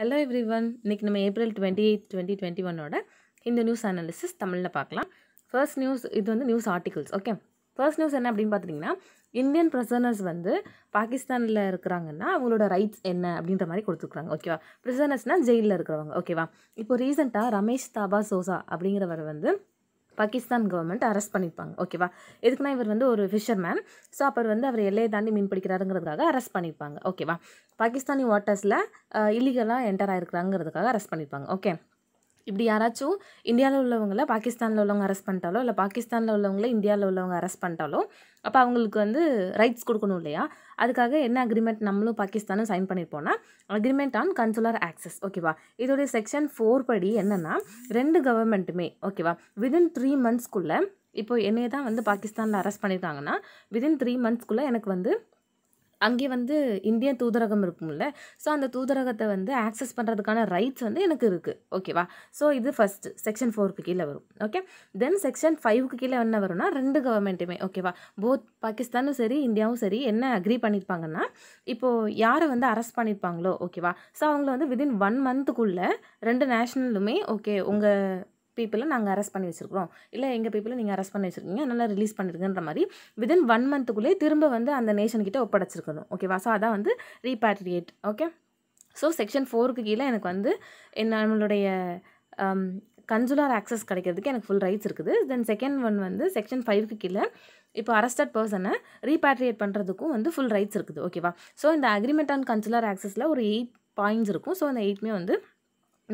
hello every everyone இன்றைக்கி நம்ம April twenty eight twenty twenty ஒன்னோட இந்த நியூஸ் அனாலிசிஸ் தமிழில் பார்க்கலாம் ஃபர்ஸ்ட் நியூஸ் இது வந்து news articles okay first news என்ன அப்படின்னு பார்த்தீங்கன்னா இந்தியன் ப்ரிசனர்ஸ் வந்து பாகிஸ்தானில் இருக்கிறாங்கன்னா அவங்களோட ரைட்ஸ் என்ன அப்படின்ற மாதிரி கொடுத்துருக்குறாங்க ஓகேவா ப்ரிசனர்ஸ்னால் ஜெயிலில் இருக்கிறவங்க ஓகேவா இப்போ ரீசெண்டாக ரமேஷ் தாபா சோசா அப்படிங்கிறவர் வந்து பாகிஸ்தான் கவர்மெண்ட் அரெஸ்ட் பண்ணியிருப்பாங்க ஓகேவா எதுக்குன்னா இவர் வந்து ஒரு ஃபிஷர்மேன் ஸோ அப்போ வந்து அவர் எல்லையை தாண்டி மீன் பிடிக்கிறாருங்கிறதுக்காக அரெஸ்ட் பண்ணியிருப்பாங்க ஓகேவா பாகிஸ்தானி வாட்டர்ஸில் இல்லீகலாக என்டர் ஆகிருக்கிறாங்கிறதுக்காக அரெஸ்ட் பண்ணியிருப்பாங்க ஓகே இப்படி யாராச்சும் இந்தியாவில் உள்ளவங்கள பாகிஸ்தானில் உள்ளவங்க அரெஸ்ட் பண்ணிட்டாலோ இல்லை பாகிஸ்தானில் உள்ளவங்கள இந்தியாவில் உள்ளவங்க அரெஸ்ட் பண்ணிட்டாலோ அப்போ அவங்களுக்கு வந்து ரைட்ஸ் கொடுக்கணும் இல்லையா அதுக்காக என்ன அக்ரிமெண்ட் நம்மளும் பாகிஸ்தானும் சைன் பண்ணியிருப்போம்னா அக்ரிமெண்ட் ஆன் கன்சுலர் ஆக்சஸ் ஓகேவா இதோடைய செக்ஷன் ஃபோர் படி என்னென்னா ரெண்டு கவர்மெண்ட்டுமே ஓகேவா விதின் த்ரீ மந்த்ஸ்க்குள்ளே இப்போ என்னையே தான் வந்து பாகிஸ்தானில் அரெஸ்ட் பண்ணியிருக்காங்கன்னா விதின் த்ரீ மந்த்ஸ்க்குள்ளே எனக்கு வந்து அங்கே வந்து இந்திய தூதரகம் இருக்கும்ல ஸோ அந்த தூதரகத்தை வந்து ஆக்சஸ் பண்ணுறதுக்கான ரைட்ஸ் வந்து எனக்கு இருக்குது ஓகேவா ஸோ இது ஃபஸ்ட்டு செக்ஷன் ஃபோருக்கு கீழே வரும் ஓகே தென் செக்ஷன் ஃபைவ்க்கு கீழே என்ன வரும்னா ரெண்டு கவர்மெண்ட்டுமே ஓகேவா போத் பாகிஸ்தானும் சரி இந்தியாவும் சரி என்ன அக்ரி பண்ணியிருப்பாங்கன்னா இப்போது யாரை வந்து அரெஸ்ட் பண்ணியிருப்பாங்களோ ஓகேவா ஸோ அவங்கள வந்து வித்தின் ஒன் மந்த்துக்குள்ளே ரெண்டு நேஷ்னலுமே ஓகே உங்கள் பீப்புளை நாங்கள் அரெஸ்ட் பண்ணி வச்சுருக்கிறோம் இல்லை எங்கள் பீப்புளை நீங்கள் அரெஸ்ட் பண்ணி வச்சுருக்கீங்க அதனால் ரிலீஸ் பண்ணிருக்குன்ற மாதிரி விதின் ஒன் மந்த்துக்குள்ளேயே திரும்ப வந்து அந்த நேஷன்கிட்ட ஒப்படைச்சிருக்கணும் ஓகேவா ஸோ அதான் வந்து ரீபேட்ரியேட் ஓகே ஸோ செக்ஷன் ஃபோருக்கு கீழே எனக்கு வந்து என் நம்மளுடைய கன்சுலர் um, ஆக்சஸ் கிடைக்கிறதுக்கு எனக்கு ஃபுல் ரைட்ஸ் இருக்குது தென் செகண்ட் ஒன் வந்து செக்ஷன் ஃபைவ்க்கு கீழே இப்போ அரெஸ்டட் பர்சனை ரீபேட்ரியேட் பண்ணுறதுக்கும் வந்து ஃபுல் ரைட்ஸ் இருக்குது ஓகேவா ஸோ இந்த அக்ரிமெண்ட் ஆன் கன்சுலர் ஆக்சஸில் ஒரு எயிட் பாயிண்ட்ஸ் இருக்கும் ஸோ அந்த எயிட்மே வந்து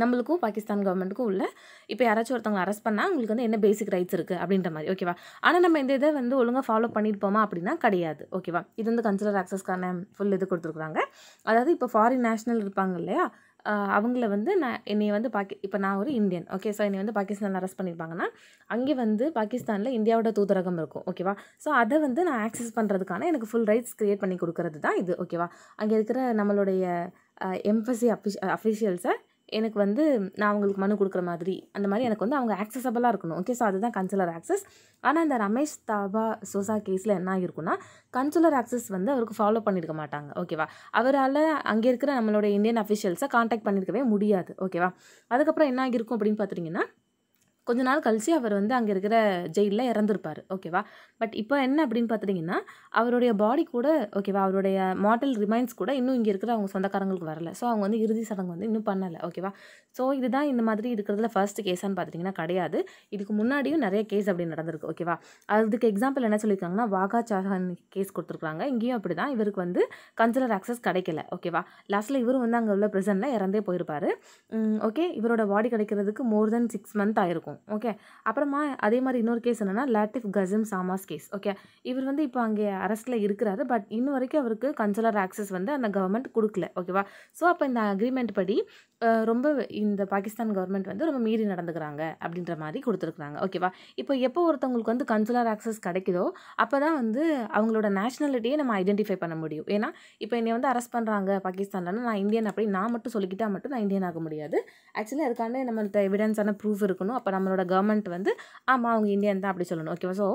நம்மளுக்கும் பாகிஸ்தான் கவர்மெண்ட்டுக்கும் உள்ள இப்போ யாராச்சும் ஒருத்தவங்க அரெஸ்ட் பண்ணால் உங்களுக்கு வந்து என்ன பேசிக் ரைட்ஸ் இருக்குது அப்படின்ற மாதிரி ஓகேவா ஆனால் நம்ம இந்த இதை வந்து ஒழுங்காக ஃபாலோ பண்ணியிருப்போமா அப்படின்னா கிடையாது ஓகேவா இது வந்து கன்சுலர் ஆக்சஸ்க்கான ஃபுல் இது கொடுத்துருக்குறாங்க அதாவது இப்போ ஃபாரின் நேஷனல் இருப்பாங்க இல்லையா அவங்கள வந்து நான் என்னை வந்து பாக்கி இப்போ நான் ஒரு இந்தியன் ஓகே ஸோ என்னை வந்து பாகிஸ்தானில் அரெஸ்ட் பண்ணியிருப்பாங்கன்னா அங்கே வந்து பாகிஸ்தானில் இந்தியாவோட தூதரகம் இருக்கும் ஓகேவா ஸோ அதை வந்து நான் ஆக்சஸ் பண்ணுறதுக்கான எனக்கு ஃபுல் ரைட்ஸ் க்ரியேட் பண்ணி கொடுக்கறது தான் இது ஓகேவா அங்கே இருக்கிற நம்மளுடைய எம்பசி அஃபிஷ் அஃபிஷியல்ஸை எனக்கு வந்து நான் அவங்களுக்கு மனு கொடுக்குற மாதிரி அந்த மாதிரி எனக்கு வந்து அவங்க ஆக்சசபிளாக இருக்கணும் ஓகே ஸோ அதுதான் கன்சுலர் ஆக்சஸ் ஆனால் இந்த ரமேஷ் தாபா சோசா கேஸில் என்ன ஆகிருக்குன்னா கன்சுலர் ஆக்சஸ் வந்து அவருக்கு ஃபாலோ பண்ணியிருக்க மாட்டாங்க ஓகேவா அவரால் அங்கே இருக்கிற நம்மளோட இந்தியன் அஃபிஷியல்ஸை காண்டாக்ட் பண்ணியிருக்கவே முடியாது ஓகேவா அதுக்கப்புறம் என்ன ஆகிருக்கும் அப்படின்னு பார்த்துட்டிங்கன்னா கொஞ்ச நாள் கழித்து அவர் வந்து அங்கே இருக்கிற ஜெயிலில் இறந்துருப்பார் ஓகேவா பட் இப்போ என்ன அப்படின்னு பார்த்துட்டிங்கன்னா அவருடைய பாடி கூட ஓகேவா அவருடைய மாடல் ரிமைன்ஸ் கூட இன்னும் இங்கே இருக்கிற அவங்க சொந்தக்காரங்களுக்கு வரல ஸோ அவங்க வந்து இறுதி சடங்கு வந்து இன்னும் பண்ணலை ஓகேவா ஸோ இதுதான் இந்த மாதிரி இருக்கிறதுல ஃபர்ஸ்ட் கேஸான்னு பார்த்துட்டிங்கன்னா கிடையாது இதுக்கு முன்னாடியும் நிறைய கேஸ் அப்படி நடந்திருக்கு ஓகேவா அதுக்கு எக்ஸாம்பிள் என்ன சொல்லியிருக்காங்கன்னா வாகா சாஹான் கேஸ் கொடுத்துருக்காங்க இங்கேயும் அப்படி தான் இவருக்கு வந்து கன்சுலர் ஆக்சஸ் கிடைக்கல ஓகேவா லாஸ்ட்டில் இவரும் வந்து அங்கே உள்ள ப்ரிசனில் இறந்தே போயிருப்பார் ஓகே இவரோட பாடி கிடைக்கிறதுக்கு மோர் தென் சிக்ஸ் மந்த் ஆயிருக்கும் இருக்கும் ஓகே அப்புறமா அதே மாதிரி இன்னொரு கேஸ் என்னென்னா லாட்டிஃப் கசிம் சாமாஸ் கேஸ் ஓகே இவர் வந்து இப்போ அங்கே அரெஸ்ட்டில் இருக்கிறாரு பட் இன்ன வரைக்கும் அவருக்கு கன்சுலர் ஆக்சஸ் வந்து அந்த கவர்மெண்ட் கொடுக்கல ஓகேவா ஸோ அப்போ இந்த அக்ரிமெண்ட் படி ரொம்ப இந்த பாகிஸ்தான் கவர்மெண்ட் வந்து ரொம்ப மீறி நடந்துக்கிறாங்க அப்படின்ற மாதிரி கொடுத்துருக்குறாங்க ஓகேவா இப்போ எப்போ ஒருத்தவங்களுக்கு வந்து கன்சுலர் ஆக்சஸ் கிடைக்குதோ அப்போ தான் வந்து அவங்களோட நேஷ்னாலிட்டியை நம்ம ஐடென்டிஃபை பண்ண முடியும் ஏன்னா இப்போ என்னை வந்து அரெஸ்ட் பண்ணுறாங்க பாகிஸ்தானில் நான் இந்தியன் அப்படி நான் மட்டும் சொல்லிக்கிட்டால் மட்டும் நான் இந்தியன் ஆக முடியாது ஆக்சுவலி அதுக்கான நம்மள்கிட்ட எவிடன்ஸான ப்ரூஃப் இருக்கணும் அப்போ நம்ம நம்மளோட கவர்மெண்ட் வந்து ஆமாம் அவங்க இந்தியன் தான் அப்படி சொல்லணும் ஓகேவா ஸோ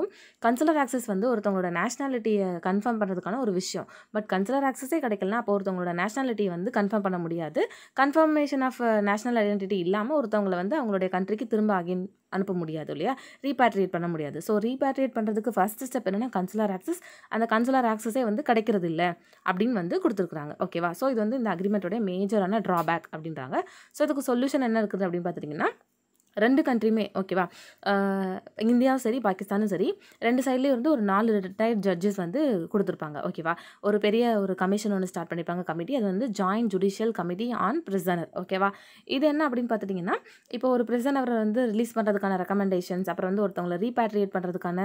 கன்சுலர் ஆக்சஸ் வந்து ஒருத்தவங்களோட நேஷனாலிட்டியை கன்ஃபார்ம் பண்ணுறதுக்கான ஒரு விஷயம் பட் கன்சுலர் ஆக்சஸே கிடைக்கலனா அப்போ ஒருத்தவங்களோட நேஷனாலிட்டியை வந்து கன்ஃபார்ம் பண்ண முடியாது கன்ஃபர்மேஷன் ஆஃப் நேஷனல் ஐடென்டிட்டி இல்லாமல் ஒருத்தவங்களை வந்து அவங்களுடைய கண்ட்ரிக்கு திரும்ப ஆகி அனுப்ப முடியாது இல்லையா ரீபேட்ரியேட் பண்ண முடியாது ஸோ ரீபேட்ரியேட் பண்ணுறதுக்கு ஃபஸ்ட் ஸ்டெப் என்னென்னா கன்சுலர் ஆக்சஸ் அந்த கன்சுலர் ஆக்சஸே வந்து கிடைக்கிறது இல்லை அப்படின்னு வந்து கொடுத்துருக்குறாங்க ஓகேவா ஸோ இது வந்து இந்த அக்ரிமெண்ட்டோடைய மேஜரான ட்ராபேக் அப்படின்றாங்க ஸோ இதுக்கு சொல்யூஷன் என்ன இருக்குது அப்படின்னு பார்த்துட்டிங்கன்னா ரெண்டு கண்ட்ரியுமே ஓகேவா இந்தியாவும் சரி பாகிஸ்தானும் சரி ரெண்டு சைட்லேயும் வந்து ஒரு நாலு ரிட்டையர்ட் ஜட்ஜஸ் வந்து கொடுத்துருப்பாங்க ஓகேவா ஒரு பெரிய ஒரு கமிஷன் ஒன்று ஸ்டார்ட் பண்ணியிருப்பாங்க கமிட்டி அது வந்து joint judicial committee on prisoner ஓகேவா இது என்ன அப்படின்னு பார்த்துட்டிங்கன்னா இப்போ ஒரு பிரிசனரை வந்து ரிலீஸ் பண்ணுறதுக்கான ரெக்கமெண்டேஷன்ஸ் அப்புறம் வந்து ஒருத்தவங்களை ரீபேட்ரியேட் பண்ணுறதுக்கான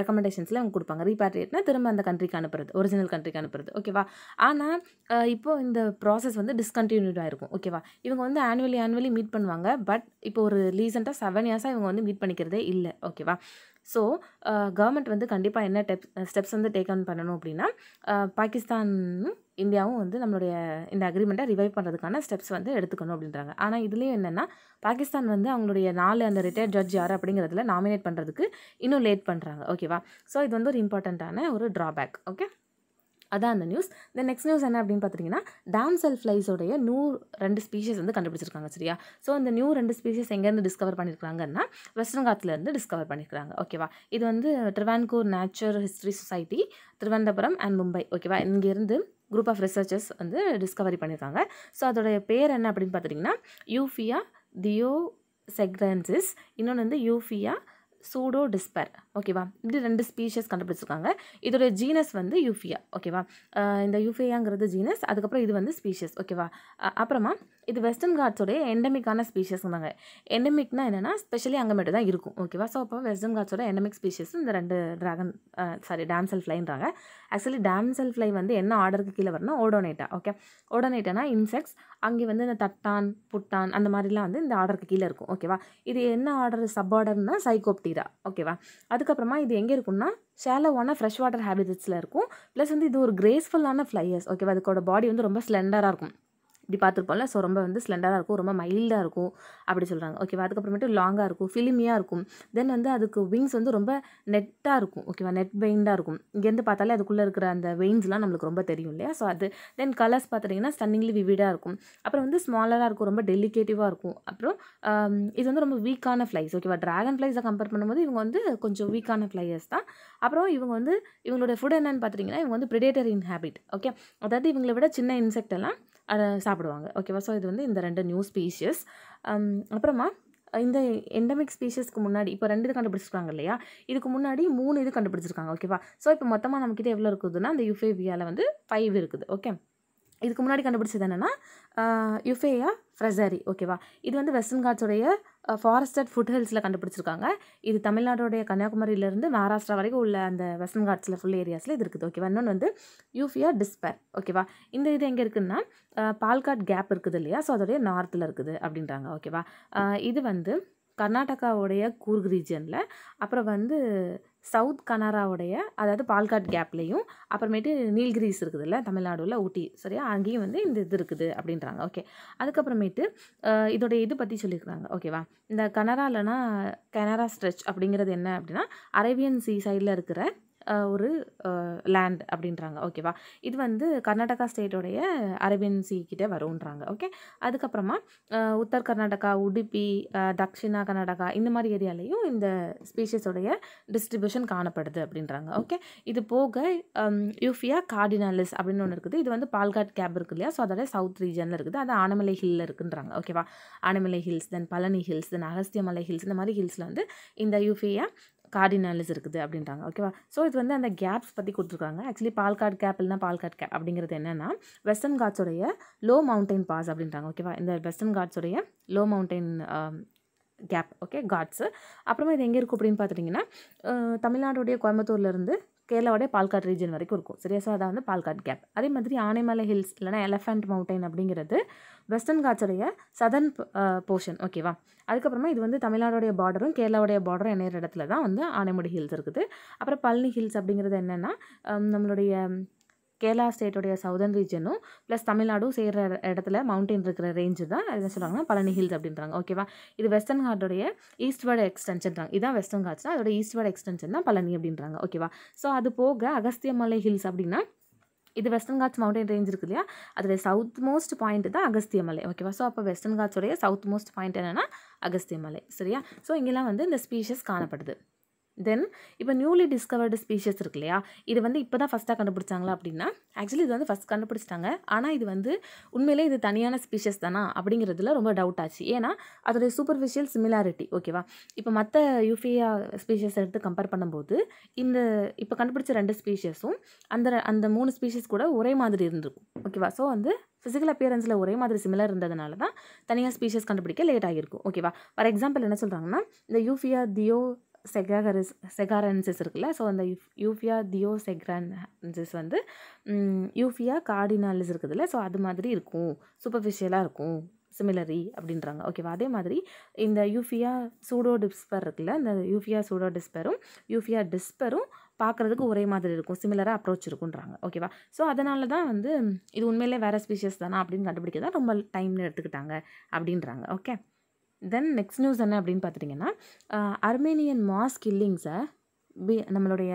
ரெக்கமெண்டேஷன்ஸில் அவங்க கொடுப்பாங்க ரீபேட்ரியேட்னா திரும்ப அந்த கண்ட்ரிக்கு அனுப்புறது ஒரிஜினல் கண்ட்ரிக்கு அனுப்புறது ஓகேவா ஆனால் இப்போது இந்த ப்ராசஸ் வந்து டிஸ்கண்டினியூடாக இருக்கும் ஓகேவா இவங்க வந்து ஆனுவலி ஆனுவலி மீட் பண்ணுவாங்க பட் இப்போ ஒரு ரீசெண்டாக செவன் இயர்ஸாக இவங்க வந்து மீட் பண்ணிக்கிறதே இல்லை ஓகேவா ஸோ கவர்மெண்ட் uh, வந்து கண்டிப்பாக என்ன டெப் ஸ்டெப்ஸ் வந்து டேக் ஆன் பண்ணணும் அப்படின்னா பாகிஸ்தானும் இந்தியாவும் வந்து நம்மளுடைய இந்த அக்ரிமெண்ட்டை ரிவைவ் பண்ணுறதுக்கான ஸ்டெப்ஸ் வந்து எடுத்துக்கணும் அப்படின்றாங்க ஆனால் இதுலேயும் என்னென்னா பாகிஸ்தான் வந்து அவங்களுடைய நாலு அந்த ரிட்டையர்ட் ஜட்ஜ் யார் அப்படிங்கிறதுல நாமினேட் பண்ணுறதுக்கு இன்னும் லேட் பண்ணுறாங்க ஓகேவா ஸோ இது வந்து ஒரு இம்பார்ட்டண்ட்டான ஒரு ட்ராபேக் ஓகே அதான் அந்த நியூஸ் இந்த நெக்ஸ்ட் நியூஸ் என்ன அப்படின்னு பார்த்தீங்கன்னா டேம் செல் ஃப்ளைஸோடைய நியூ ரெண்டு ஸ்பீஷஸ் வந்து கண்டுபிடிச்சிருக்காங்க சரியா ஸோ அந்த நியூ ரெண்டு ஸ்பீஷஸ் எங்கேருந்து டிஸ்கவர் பண்ணியிருக்காங்கன்னா வெஸ்டர்ன் காட்லேருந்து டிஸ்கவர் பண்ணியிருக்காங்க ஓகேவா இது வந்து Travancore natural history society Thiruvananthapuram and Mumbai ஓகேவா இங்கேருந்து குரூப் ஆஃப் ரிசர்ச்சர்ஸ் வந்து டிஸ்கவரி பண்ணியிருக்காங்க ஸோ அதோடைய பேர் என்ன அப்படின்னு பார்த்தீங்கன்னா யூஃபியா தியோ செக்ரன்சிஸ் இன்னொன்று வந்து யூஃபியா சூடோ டிஸ்பர் ஓகேவா இப்படி ரெண்டு ஸ்பீஷஸ் கண்டுபிடிச்சிருக்காங்க இதோட ஜீனஸ் வந்து யூஃபியா ஓகேவா இந்த யூஃபியாங்கிறது ஜீனஸ் அதுக்கப்புறம் இது வந்து ஸ்பீஷஸ் ஓகேவா அப்புறமா இது வெஸ்டர்ன் காட்ஸோடைய எண்டமிக்கான ஸ்பீஷஸ் ஸ்பீஷஸ்ங்கிறாங்க எண்டமிக்னா என்னென்னா ஸ்பெஷலி அங்கே மட்டும் தான் இருக்கும் ஓகேவா ஸோ அப்போ வெஸ்டர்ன் காட்ஸோட எண்டமிக் ஸ்பீஷஸ் இந்த ரெண்டு ட்ராகன் சாரி டேம்செல் ஃப்ளைன்றாங்க ஆக்சுவலி டேம்செல் ஃப்ளை வந்து என்ன ஆர்டருக்கு கீழே வரணும் ஓடோனேட்டா ஓகே ஓடோனேட்டானா இன்செக்ட்ஸ் அங்கே வந்து இந்த தட்டான் புட்டான் அந்த மாதிரிலாம் வந்து இந்த ஆர்டருக்கு கீழே இருக்கும் ஓகேவா இது என்ன ஆர்டர் சப் ஆர்டர்னா சைகோப்டி ஃப்ளோரிடா ஓகேவா அதுக்கப்புறமா இது எங்கே இருக்கும்னா ஷேலோவான ஃப்ரெஷ் வாட்டர் ஹேபிட்டட்ஸில் இருக்கும் ப்ளஸ் வந்து இது ஒரு கிரேஸ்ஃபுல்லான ஃப்ளையர்ஸ் ஓகேவா அதுக்கோட பாடி வந்து ரொம்ப ஸ்லெண்டராக இருக்கும் இப்படி பார்த்துருப்போம்ல ஸோ ரொம்ப வந்து ஸ்லெண்டராக இருக்கும் ரொம்ப மைல்டாக இருக்கும் அப்படி சொல்கிறாங்க ஓகேவா அதுக்கப்புறமேட்டு லாங்காக இருக்கும் ஃபிலிமியாக இருக்கும் தென் வந்து அதுக்கு விங்ஸ் வந்து ரொம்ப நெட்டாக இருக்கும் ஓகேவா நெட் வெயின்டாக இருக்கும் இங்கேருந்து பார்த்தாலே அதுக்குள்ளே இருக்கிற அந்த வெயின்ஸ்லாம் நம்மளுக்கு ரொம்ப தெரியும் இல்லையா ஸோ அது தென் கலர்ஸ் பார்த்துட்டிங்கன்னா ஸ்டன்னிங்லி விவிடாக இருக்கும் அப்புறம் வந்து ஸ்மாலராக இருக்கும் ரொம்ப டெலிகேட்டிவாக இருக்கும் அப்புறம் um, இது வந்து ரொம்ப வீக்கான ஃப்ளைஸ் ஓகேவா ட்ராகன் ஃப்ளைஸை கம்பேர் பண்ணும்போது இவங்க வந்து கொஞ்சம் வீக்கான ஃப்ளையர்ஸ் தான் அப்புறம் இவங்க வந்து இவங்களோட ஃபுட் என்னன்னு பார்த்துட்டிங்கன்னா இவங்க வந்து ப்ரிடேட்டரின் ஹேபிட் ஓகே அதாவது இவங்களை விட சின்ன இன்செக்ட் எல்லாம் அதை சாப்பிடுவாங்க ஓகேவா ஸோ இது வந்து இந்த ரெண்டு நியூ ஸ்பீஷியஸ் அப்புறமா இந்த எண்டமிக் ஸ்பீஷஸ்க்கு முன்னாடி இப்போ ரெண்டு இது கண்டுபிடிச்சிருக்காங்க இல்லையா இதுக்கு முன்னாடி மூணு இது கண்டுபிடிச்சிருக்காங்க ஓகேவா ஸோ இப்போ மொத்தமாக நம்மக்கிட்ட எவ்வளோ இருக்குதுன்னா அந்த யூஃபேவியாவில் வந்து ஃபைவ் இருக்குது ஓகே இதுக்கு முன்னாடி கண்டுபிடிச்சது என்னென்னா யுஃபேயா ஃப்ரெசரி ஓகேவா இது வந்து வெஸ்டர்ன் காட்ஸோடைய ஃபாரஸ்டட் ஃபுட் ஹில்ஸில் கண்டுபிடிச்சிருக்காங்க இது தமிழ்நாடோடைய கன்னியாகுமரியிலேருந்து மகாராஷ்டிரா வரைக்கும் உள்ள அந்த வெஸ்டர்ன் காட்ஸில் ஃபுல் ஏரியாஸில் இது இருக்குது ஓகேவா இன்னொன்று வந்து யூஃபியா டிஸ்பர் ஓகேவா இந்த இது எங்கே இருக்குதுன்னா பால்காட் கேப் இருக்குது இல்லையா ஸோ அதோடைய நார்த்தில் இருக்குது அப்படின்றாங்க ஓகேவா இது வந்து கர்நாடகாவுடைய கூர்க் ரீஜனில் அப்புறம் வந்து சவுத் கனராவுடைய அதாவது பால்காட் கேப்லேயும் அப்புறமேட்டு நீல்கிரிஸ் இருக்குதுல்ல தமிழ்நாடுல ஊட்டி சரியா அங்கேயும் வந்து இந்த இது இருக்குது அப்படின்றாங்க ஓகே அதுக்கப்புறமேட்டு இதோடைய இது பற்றி சொல்லியிருக்காங்க ஓகேவா இந்த இல்லைனா கனரா ஸ்ட்ரெச் அப்படிங்கிறது என்ன அப்படின்னா அரேபியன் சி சைடில் இருக்கிற ஒரு லேண்ட் அப்படின்றாங்க ஓகேவா இது வந்து கர்நாடகா ஸ்டேட்டோடைய அரேபியன் சி கிட்டே வரும்ன்றாங்க ஓகே அதுக்கப்புறமா உத்தர் கர்நாடகா உடுப்பி தக்ஷிணா கர்நாடகா இந்த மாதிரி ஏரியாலையும் இந்த ஸ்பீஷஸோடைய டிஸ்ட்ரிபியூஷன் காணப்படுது அப்படின்றாங்க ஓகே இது போக யூஃபியா கார்டினாலிஸ் அப்படின்னு ஒன்று இருக்குது இது வந்து பால்காட் கேப் இருக்கு இல்லையா ஸோ அதோட சவுத் ரீஜனில் இருக்குது அது ஆனமலை ஹில்லில் இருக்குன்றாங்க ஓகேவா Anamalai hills then Palani hills then Agasthyamalai hills இந்த மாதிரி ஹில்ஸில் வந்து இந்த யூஃபியா கார்டினாலிஸ் இருக்குது அப்படின்றாங்க ஓகேவா ஸோ இது வந்து அந்த கேப்ஸ் பற்றி கொடுத்துருக்காங்க ஆக்சுவலி பால்காட் கேப் இல்லைனா பால்காட் கேப் அப்படிங்கிறது என்னென்னா வெஸ்டர்ன் காட்ஸோடைய லோ மவுண்டைன் பாஸ் அப்படின்றாங்க ஓகேவா இந்த வெஸ்டர்ன் காட்ஸோடைய low mountain gap okay ghats அப்புறமா இது எங்கே இருக்கும் அப்படின்னு பார்த்துட்டிங்கன்னா தமிழ்நாடுடைய கோயம்புத்தூர்லேருந்து கேரளாவோடைய பால்காட் ரீஜன் வரைக்கும் இருக்கும் சரியா ஸோ அதான் வந்து பால்காட் கேப் அதே மாதிரி ஆனைமலை ஹில்ஸ் இல்லைனா எலஃபண்ட் மவுண்டைன் அப்படிங்கிறது வெஸ்டர்ன் காட்சோடைய சதர்ன் போர்ஷன் ஓகேவா அதுக்கப்புறமா இது வந்து தமிழ்நாடோடைய பார்டரும் கேரளாவுடைய பார்டரும் இணையிற இடத்துல தான் வந்து ஆனைமுடி ஹில்ஸ் இருக்குது அப்புறம் பழனி ஹில்ஸ் அப்படிங்கிறது என்னென்னா நம்மளுடைய கேரளா ஸ்டேட்டுடைய சவுதர்ன் ரீஜனும் ப்ளஸ் தமிழ்நாடும் சேர்கிற இடத்துல மவுண்டைன் இருக்கிற ரேஞ்சு தான் என்ன சொல்கிறாங்கன்னா பழனி ஹில்ஸ் அப்படின்றாங்க ஓகேவா இது வெஸ்டர்ன் கார்டோடைய வேர்டு எக்ஸ்டென்ஷன்றாங்க இதான் வெஸ்டர்ன் கார்ட்ஸ்னால் அதோட வேர்டு எக்ஸ்டென்ஷன் தான் பழனி அப்படின்றாங்க ஓகேவா ஸோ அது போக அகஸ்தியமலை ஹில்ஸ் அப்படின்னா இது வெஸ்டர்ன் காட்ஸ் மவுண்டைன் ரேஞ்ச் இருக்கு இல்லையா அதோடய சவுத் மோஸ்ட் பாயிண்ட் தான் அகஸ்தியமலை ஓகேவா ஸோ அப்போ வெஸ்டர்ன் காட்ஸோடைய சவுத் மோஸ்ட் பாயிண்ட் என்னென்னா அகஸ்தியமலை சரியா ஸோ இங்கெல்லாம் வந்து இந்த ஸ்பீஷஸ் காணப்படுது தென் இப்போ நியூலி டிஸ்கவர்டு ஸ்பீஷஸ் இருக்கு இல்லையா இது வந்து இப்போ தான் ஃபஸ்ட்டாக கண்டுபிடிச்சாங்களா அப்படின்னா ஆக்சுவலி இது வந்து ஃபஸ்ட் கண்டுபிடிச்சிட்டாங்க ஆனால் இது வந்து உண்மையிலே இது தனியான ஸ்பீஷஸ் தானா அப்படிங்கிறதுல ரொம்ப டவுட் ஆச்சு ஏன்னா அதோடைய சூப்பர்ஃபிஷியல் சிமிலாரிட்டி ஓகேவா இப்போ மற்ற யூஃபியா ஸ்பீஷஸ் எடுத்து கம்பேர் பண்ணும்போது இந்த இப்போ கண்டுபிடிச்ச ரெண்டு ஸ்பீஷஸும் அந்த அந்த மூணு ஸ்பீஷஸ் கூட ஒரே மாதிரி இருந்திருக்கும் ஓகேவா ஸோ வந்து ஃபிசிக்கல் அப்பியரன்ஸில் ஒரே மாதிரி சிமிலர் இருந்ததுனால தான் தனியாக ஸ்பீஷஸ் கண்டுபிடிக்க லேட் ஆகியிருக்கும் ஓகேவா ஃபார் எக்ஸாம்பிள் என்ன சொல்கிறாங்கன்னா இந்த யூஃபியா தியோ செகாகரிஸ் செகாரன்சிஸ் இருக்குல்ல ஸோ அந்த யூஃபியா தியோ செக்ரான்சிஸ் வந்து யூஃபியா கார்டினாலிஸ் இருக்குதுல்ல ஸோ அது மாதிரி இருக்கும் சூப்பர்ஃபிஷியலாக இருக்கும் சிமிலரி அப்படின்றாங்க ஓகேவா அதே மாதிரி இந்த யூஃபியா சூடோ டிஸ்பர் இருக்குல்ல இந்த யூஃபியா சூடோ டிஸ்பரும் யூஃபியா டிஸ்பரும் பார்க்குறதுக்கு ஒரே மாதிரி இருக்கும் சிமிலராக அப்ரோச் இருக்குன்றாங்க ஓகேவா ஸோ அதனால தான் வந்து இது உண்மையிலே வேறு ஸ்பீஷியஸ் தானா அப்படின்னு கண்டுபிடிக்க தான் ரொம்ப டைம்னு எடுத்துக்கிட்டாங்க அப்படின்றாங்க ஓகே தென் நெக்ஸ்ட் நியூஸ் என்ன அப்படின்னு பார்த்துட்டிங்கன்னா அர்மேனியன் மாஸ் கில்லிங்ஸை பி நம்மளுடைய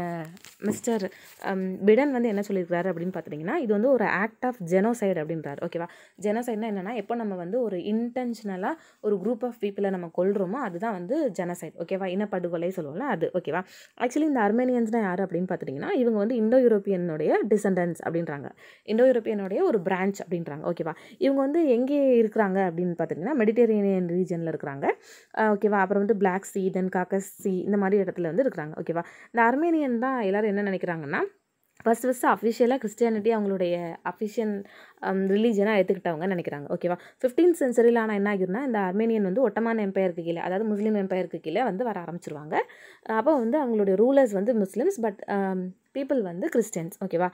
மிஸ்டர் um, பிடன் வந்து என்ன சொல்லியிருக்கிறாரு அப்படின்னு பார்த்துட்டிங்கன்னா இது வந்து ஒரு ஆக்ட் ஆஃப் ஜெனோசைடு அப்படின்றாரு ஓகேவா ஜெனோசைட்னா என்னென்னா எப்போ நம்ம வந்து ஒரு இன்டென்ஷனலாக ஒரு குரூப் ஆஃப் பீப்புளை நம்ம கொள்கிறோமோ அதுதான் வந்து ஜெனசைட் ஓகேவா இனப்படுகொலை சொல்லுவோம்ல அது ஓகேவா ஆக்சுவலி இந்த அர்மேனியன்ஸ்னால் யார் அப்படின்னு பார்த்துட்டிங்கன்னா இவங்க வந்து இண்டோ யூரோப்பியனுடைய டிசண்டன்ஸ் அப்படின்றாங்க இண்டோ யூரோப்பியனுடைய ஒரு பிரான்ச் அப்படின்றாங்க ஓகேவா இவங்க வந்து எங்கே இருக்கிறாங்க அப்படின்னு பார்த்துட்டிங்கன்னா மெடிட்டரேனியன் ரீஜனில் இருக்கிறாங்க ஓகேவா அப்புறம் வந்து black sea then Caucasus sea இந்த மாதிரி இடத்துல வந்து இருக்கிறாங்க ஓகேவா இந்த அர்மேனியன் தான் எல்லோரும் என்ன நினைக்கிறாங்கன்னா ஃபஸ்ட் ஃபஸ்ட்டு அஃபிஷியலாக கிறிஸ்டியானிட்டி அவங்களுடைய அஃபிஷியன் ரிலீஜனாக um, எடுத்துக்கிட்டவங்க நினைக்கிறாங்க ஓகேவா ஃபிஃப்டீன் சென்ச்சுரியில் ஆனால் என்ன ஆகிருன்னா இந்த அர்மேனியன் வந்து ஒட்டமான எம்பையருக்கு கீழே அதாவது முஸ்லீம் எம்பையருக்கு கீழே வந்து வர ஆரம்பிச்சிருவாங்க அப்போ வந்து அவங்களுடைய ரூலர்ஸ் வந்து முஸ்லீம்ஸ் பட் பீப்புள் வந்து கிறிஸ்டியன்ஸ் ஓகேவா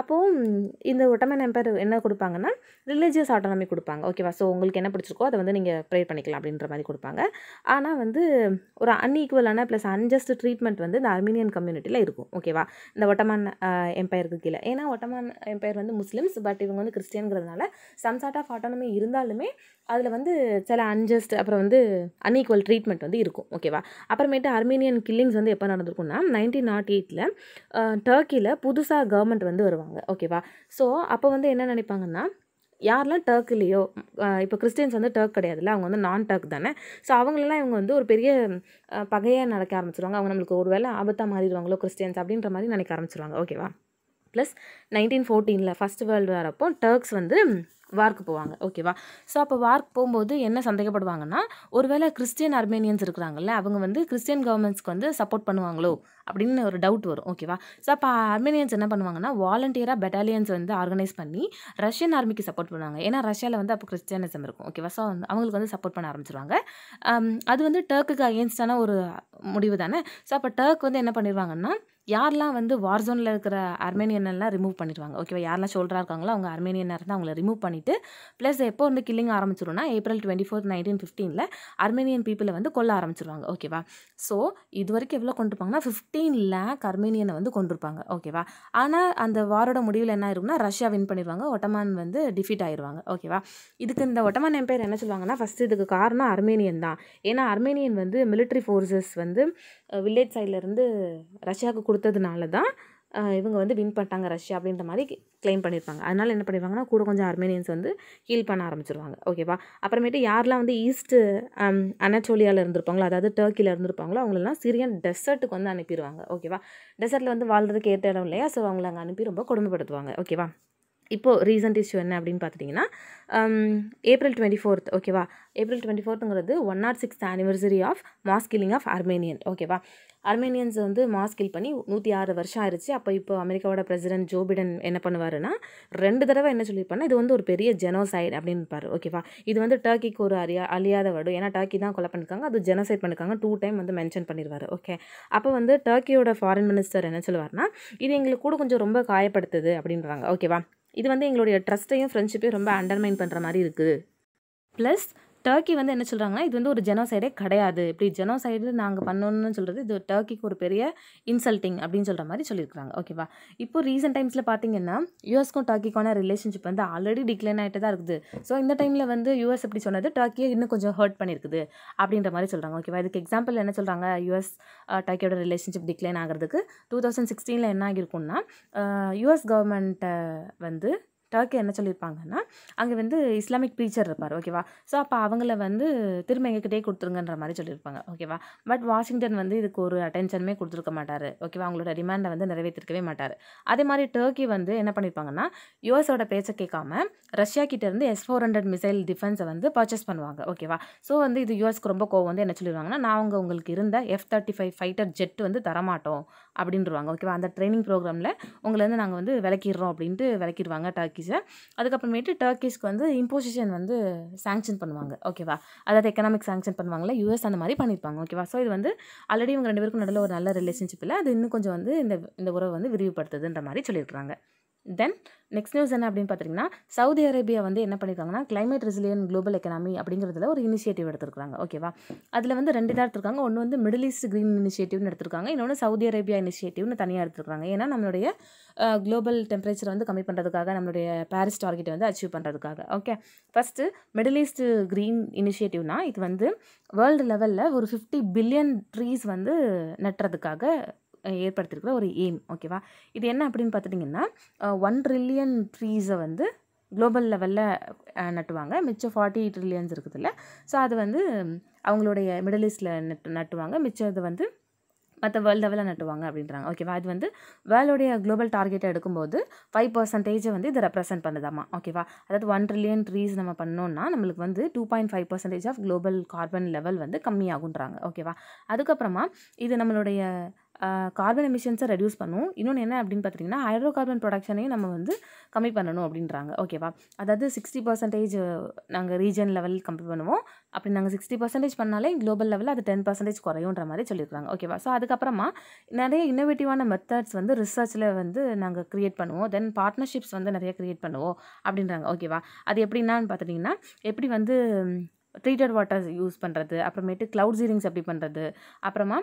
அப்போது இந்த ஒட்டமன் எம்பையர் என்ன கொடுப்பாங்கன்னா ரிலீஜியஸ் ஆட்டோனமி கொடுப்பாங்க ஓகேவா ஸோ உங்களுக்கு என்ன பிடிச்சிருக்கோ அதை வந்து நீங்கள் ப்ரே பண்ணிக்கலாம் அப்படின்ற மாதிரி கொடுப்பாங்க ஆனால் வந்து ஒரு அன்இக்குவலான ப்ளஸ் அன்ஜஸ்ட் ட்ரீட்மெண்ட் வந்து இந்த அர்மீனியன் கம்யூனிட்டியில் இருக்கும் ஓகேவா இந்த ஒட்டமன் எம்பையருக்கு கீழே ஏன்னா ஒட்டமான் எம்பையர் வந்து முஸ்லீம்ஸ் பட் இவங்க வந்து கிறிஸ்டியனுங்கிறதுனால சம் சார்ட் ஆஃப் ஆட்டோனமி இருந்தாலுமே அதில் வந்து சில அன்ஜஸ்ட் அப்புறம் வந்து அன்இக்குவல் ட்ரீட்மெண்ட் வந்து இருக்கும் ஓகேவா அப்புறமேட்டு அர்மீனியன் கில்லிங்ஸ் வந்து எப்போ நடந்திருக்கும்னா நைன்டீன் நாட் எயிட்டில் டர்க்கியில் புதுசாக கவர்மெண்ட் வந்து வருவாங்க ஓகேவா ஸோ அப்போ வந்து என்ன நினைப்பாங்கன்னா யாரெல்லாம் டர்க் இல்லையோ இப்போ கிறிஸ்டியன்ஸ் வந்து டர்க் கிடையாதுல்ல அவங்க வந்து நான் டர்க் தானே ஸோ அவங்களெல்லாம் இவங்க வந்து ஒரு பெரிய பகையாக நடக்க ஆரம்பிச்சிருவாங்க அவங்க நம்மளுக்கு ஒரு வேளை ஆபத்தாக மாறிடுவாங்களோ கிறிஸ்டியன்ஸ் அப்படின்ற மாதிரி நினைக்க ஆரம்பிச்சிருவாங்க ஓகேவா ப்ளஸ் நைன்டீன் ஃபோர்டீனில் ஃபஸ்ட் வேர்ல்டு வரப்போ டர்க்ஸ் வந்து வார்க்கு போவாங்க ஓகேவா ஸோ அப்போ வார்க் போகும்போது என்ன சந்தேகப்படுவாங்கன்னா ஒருவேளை கிறிஸ்டியன் அர்மேனியன்ஸ் இருக்கிறாங்கல்ல அவங்க வந்து கிறிஸ்டியன் கவர்மெண்ட்ஸ்க்கு வந்து சப்போர்ட் பண்ணுவாங்களோ அப்படின்னு ஒரு டவுட் வரும் ஓகேவா ஸோ அப்போ அர்மேனியன்ஸ் என்ன பண்ணுவாங்கன்னா வாலண்டியராக பெட்டாலியன்ஸ் வந்து ஆர்கனைஸ் பண்ணி ரஷ்யன் ஆர்மிக்கு சப்போர்ட் பண்ணுவாங்க ஏன்னா ரஷ்யாவில் வந்து அப்போ கிறிஸ்டியனிசம் இருக்கும் ஓகேவா ஸோ அவங்களுக்கு வந்து சப்போர்ட் பண்ண ஆரம்பிச்சிருவாங்க அது வந்து டர்க்குக்கு அகேன்ஸ்டான ஒரு முடிவு தானே ஸோ அப்போ டர்க் வந்து என்ன பண்ணிடுவாங்கன்னா யாரெல்லாம் வந்து வார் ஜோனில் இருக்கிற அர்மேனியனெல்லாம் ரிமூவ் பண்ணிடுவாங்க ஓகேவா யாரெல்லாம் சோல்டராக இருக்காங்களோ அவங்க அர்மேனியனாக இருந்தால் அவங்கள ரிமூவ் பண்ணிவிட்டு ப்ளஸ் எப்போ வந்து கில்லிங் ஆரம்பிச்சிரும்னா ஏப்ரல் டுவெண்ட்டி ஃபோர் நைன்டீன் ஃபிஃப்டீனில் அர்மேனியன் பீப்புளை வந்து கொல்ல ஆரம்பிச்சிருவாங்க ஓகேவா ஸோ இது வரைக்கும் எவ்வளோ கொண்டு ஃபிஃப்டீன் லேக் அர்மேனியனை வந்து கொண்டிருப்பாங்க ஓகேவா ஆனால் அந்த வாரோட முடிவில் என்ன ஆயிருக்குன்னா ரஷ்யா வின் பண்ணிடுவாங்க ஒட்டமான் வந்து டிஃபீட் ஆயிடுவாங்க ஓகேவா இதுக்கு இந்த ஒட்டமான் எம்பையர் என்ன சொல்லுவாங்கன்னா ஃபஸ்ட்டு இதுக்கு காரணம் அர்மேனியன் தான் ஏன்னா அர்மேனியன் வந்து மிலிட்ரி ஃபோர்ஸஸ் வந்து வில்லேஜ் சைட்லேருந்து ரஷ்யாவுக்கு கொடுத்ததுனால தான் இவங்க வந்து வின் பண்ணிட்டாங்க ரஷ்யா அப்படின்ற மாதிரி கிளைம் பண்ணியிருப்பாங்க அதனால் என்ன பண்ணிடுவாங்கன்னா கூட கொஞ்சம் ஆர்மேனியன்ஸ் வந்து ஹீல் பண்ண ஆரம்பிச்சிருவாங்க ஓகேவா அப்புறமேட்டு யாரெல்லாம் வந்து ஈஸ்ட்டு அனட்டோலியாவில் um, இருந்திருப்பாங்களோ அதாவது டர்க்கியில் இருந்திருப்பாங்களோ அவங்களெல்லாம் சிரியன் டெசர்ட்டுக்கு வந்து அனுப்பிடுவாங்க ஓகேவா டெசர்ட்டில் வந்து வாழ்றதுக்கு ஏற்ற இடம் இல்லையா ஸோ அவங்கள அங்கே அனுப்பி ரொம்ப கொடுமைப்படுத்துவாங்க ஓகேவா இப்போது ரீசன்ட் இஷ்யூ என்ன அப்படின்னு பார்த்துட்டிங்கன்னா ஏப்ரல் டுவெண்ட்டி ஃபோர்த் ஓகேவா ஏப்ரல் டுவெண்ட்டி ஃபோர்த்துங்கிறது one naught sixth anniversary of mass killing of Armenian ஓகேவா அர்மேனியன்ஸ் வந்து மாஸ் கில் பண்ணி நூற்றி ஆறு வருஷம் ஆயிடுச்சு அப்போ இப்போ அமெரிக்காவோட பிரசிடென்ட் ஜோ பிடன் என்ன பண்ணுவாருன்னா ரெண்டு தடவை என்ன சொல்லியிருப்பாருன்னா இது வந்து ஒரு பெரிய ஜெனோசைட் அப்படின்னு ஓகேவா இது வந்து டர்க்கிக்கு ஒரு அறியா அழியாத வடு ஏன்னா டர்க்கி தான் கொலை பண்ணிருக்காங்க அது ஜெனோசைட் பண்ணிருக்காங்க டூ டைம் வந்து மென்ஷன் பண்ணிடுவார் ஓகே அப்போ வந்து டர்க்கியோட ஃபாரின் மினிஸ்டர் என்ன சொல்லுவார்னா இது எங்களுக்கு கூட கொஞ்சம் ரொம்ப காயப்படுத்துது அப்படின்றாங்க ஓகேவா இது வந்து எங்களுடைய ட்ரஸ்ட்டையும் ஃப்ரெண்ட்ஷிப்பையும் ரொம்ப அண்டர்மைன் பண்ணுற மாதிரி இருக்குது ப்ளஸ் டர்க்கி வந்து என்ன சொல்கிறாங்கன்னா இது வந்து ஒரு ஜெனோசைடே கிடையாது இப்படி ஜெனோசைடு நாங்கள் பண்ணணும்னு சொல்கிறது இது டர்க்கிக்கு ஒரு பெரிய இன்சல்ட்டிங் அப்படின்னு சொல்கிற மாதிரி சொல்லியிருக்காங்க ஓகேவா இப்போ ரீசெண்ட் டைம்ஸில் பார்த்தீங்கன்னா யூஎஸ்க்கும் டர்க்கிக்கான ரிலேஷன்ஷிப் வந்து ஆல்ரெடி டிக்ளைன் ஆகிட்டு தான் இருக்குது ஸோ இந்த டைமில் வந்து யூஎஸ் எப்படி சொன்னது டர்க்கியை இன்னும் கொஞ்சம் ஹர்ட் பண்ணியிருக்குது அப்படின்ற மாதிரி சொல்கிறாங்க ஓகேவா இதுக்கு எக்ஸாம்பிள் என்ன சொல்கிறாங்க யூஎஸ் டர்க்கியோட ரிலேஷன்ஷிப் டிக்ளைன் ஆகிறதுக்கு டூ தௌசண்ட் சிக்ஸ்டீனில் என்ன ஆகியிருக்கும்னா யூஎஸ் கவர்மெண்ட்டை வந்து டர்க்கி என்ன சொல்லியிருப்பாங்கன்னா அங்கே வந்து இஸ்லாமிக் ப்ரீச்சர் இருப்பார் ஓகேவா ஸோ அப்போ அவங்கள வந்து திரும்ப எங்ககிட்டே கொடுத்துருங்கன்ற மாதிரி சொல்லியிருப்பாங்க ஓகேவா பட் வாஷிங்டன் வந்து இதுக்கு ஒரு அட்டென்ஷனுமே கொடுத்துருக்க மாட்டார் ஓகேவா அவங்களோட டிமாண்டை வந்து நிறைவேற்றிருக்கவே மாட்டார் அதே மாதிரி டர்க்கி வந்து என்ன பண்ணியிருப்பாங்கன்னா யூஎஸோட பேச்சை கேட்காம ரஷ்யா இருந்து எஸ் ஃபோர் ஹண்ட்ரட் மிசைல் டிஃபென்ஸை வந்து பர்ச்சேஸ் பண்ணுவாங்க ஓகேவா ஸோ வந்து இது யூஎஸ்க்கு ரொம்ப கோவம் வந்து என்ன சொல்லிடுவாங்கன்னா அவங்க உங்களுக்கு இருந்த F thirty five fighter jet வந்து தரமாட்டோம் அப்படின்றவாங்க ஓகேவா அந்த ட்ரைனிங் ப்ரோக்ராமில் உங்களை வந்து நாங்கள் வந்து விளக்கிடுறோம் அப்படின்ட்டு விளக்கிடுவாங்க டர்க்கி டர்க்கிஸை அதுக்கப்புறமேட்டு டர்க்கிஸ்க்கு வந்து இம்போசிஷன் வந்து சாங்ஷன் பண்ணுவாங்க ஓகேவா அதாவது எக்கனாமிக் சாங்ஷன் பண்ணுவாங்களா யூஎஸ் அந்த மாதிரி பண்ணியிருப்பாங்க ஓகேவா ஸோ இது வந்து ஆல்ரெடி இவங்க ரெண்டு பேருக்கும் நடுவில் ஒரு நல்ல ரிலேஷன்ஷிப்பில் அது இன்னும் கொஞ்சம் வந்து இந்த இந்த உறவை வந்து விரிவுபடுத்துதுன்ற மாதிரி சொல்லியிருக்கிறாங்க தென் நெக்ஸ்ட் நியூஸ் என்ன அப்படின்னு பார்த்தீங்கன்னா சவுதி அரேபியா வந்து என்ன பண்ணியிருக்காங்கன்னா கிளைமேட் ரெசிலியன் குளோபல் எக்கனாமி அப்படிங்கிறதுல ஒரு இனிஷியேட்டிவ் எடுத்திருக்காங்க ஓகேவா அதில் வந்து ரெண்டு தான் எடுத்திருக்காங்க ஒன்று வந்து மிடில் ஈஸ்ட் க்ரீன் இனிஷியேட்டிவ்னு எடுத்திருக்காங்க இன்னொன்று சவுதி அரேபியா இனிஷியேட்டிவ்னு தனியாக எடுத்திருக்காங்க ஏன்னா நம்மளுடைய குளோபல் டெம்பரேச்சர் வந்து கம்மி பண்ணுறதுக்காக நம்மளுடைய பாரிஸ் டார்கெட்டை வந்து அச்சீவ் பண்ணுறதுக்காக okay first middle east green இனிஷியேட்டிவ்னால் இது வந்து வேர்ல்டு லெவலில் ஒரு ஃபிஃப்டி பில்லியன் ட்ரீஸ் வந்து நட்டுறதுக்காக ஏற்படுத்தியிருக்கிற ஒரு எய்ம் ஓகேவா இது என்ன அப்படின்னு பார்த்துட்டிங்கன்னா ஒன் ட்ரில்லியன் ட்ரீஸை வந்து குளோபல் லெவலில் நட்டுவாங்க மிச்சம் ஃபார்ட்டி ட்ரில்லியன்ஸ் இருக்குதுல்ல ஸோ அது வந்து அவங்களுடைய மிடில் ஈஸ்ட்டில் நட்டு நட்டுவாங்க மிச்சம் இது வந்து மற்ற வேர்ல்டு லெவலில் நட்டுவாங்க அப்படின்றாங்க ஓகேவா இது வந்து வேர்ல்டுடைய குளோபல் டார்கெட்டை எடுக்கும்போது ஃபைவ் பர்சன்டேஜை வந்து இது ரெப்ரசென்ட் பண்ணுதாமா ஓகேவா அதாவது ஒன் ட்ரில்லியன் ட்ரீஸ் நம்ம பண்ணோம்னா நம்மளுக்கு வந்து two point five percentage of global carbon level வந்து கம்மியாகுன்றாங்க ஓகேவா அதுக்கப்புறமா இது நம்மளுடைய கார்பன் எமிஷன்ஸை ரெடியூஸ் பண்ணும் இன்னொன்று என்ன அப்படின்னு பார்த்தீங்கன்னா ஹைட்ரோ கார்பன் ப்ரொடக்ஷனையும் நம்ம வந்து கம்மி பண்ணணும் அப்படின்றாங்க ஓகேவா அதாவது சிக்ஸ்டி பர்சன்டேஜ் நாங்கள் ரீஜன் லெவல் கம்மி பண்ணுவோம் அப்படி நாங்கள் சிக்ஸ்டி பர்சன்டேஜ் பண்ணாலே குளோபல் லெவலில் அது டென் பர்சன்டேஜ் குறையுன்ற மாதிரி சொல்லியிருக்காங்க ஓகேவா ஸோ அதுக்கப்புறமா நிறைய இன்னோவேட்டிவான மெத்தட்ஸ் வந்து ரிசர்ச்சில் வந்து நாங்கள் க்ரியேட் பண்ணுவோம் தென் பார்ட்னர்ஷிப்ஸ் வந்து நிறைய க்ரியேட் பண்ணுவோம் அப்படின்றாங்க ஓகேவா அது எப்படின்னான்னு பார்த்துட்டிங்கன்னா எப்படி வந்து ட்ரீட்டட் வாட்டர் யூஸ் பண்ணுறது அப்புறமேட்டு க்ளவுட் சீரிங்ஸ் எப்படி பண்ணுறது அப்புறமா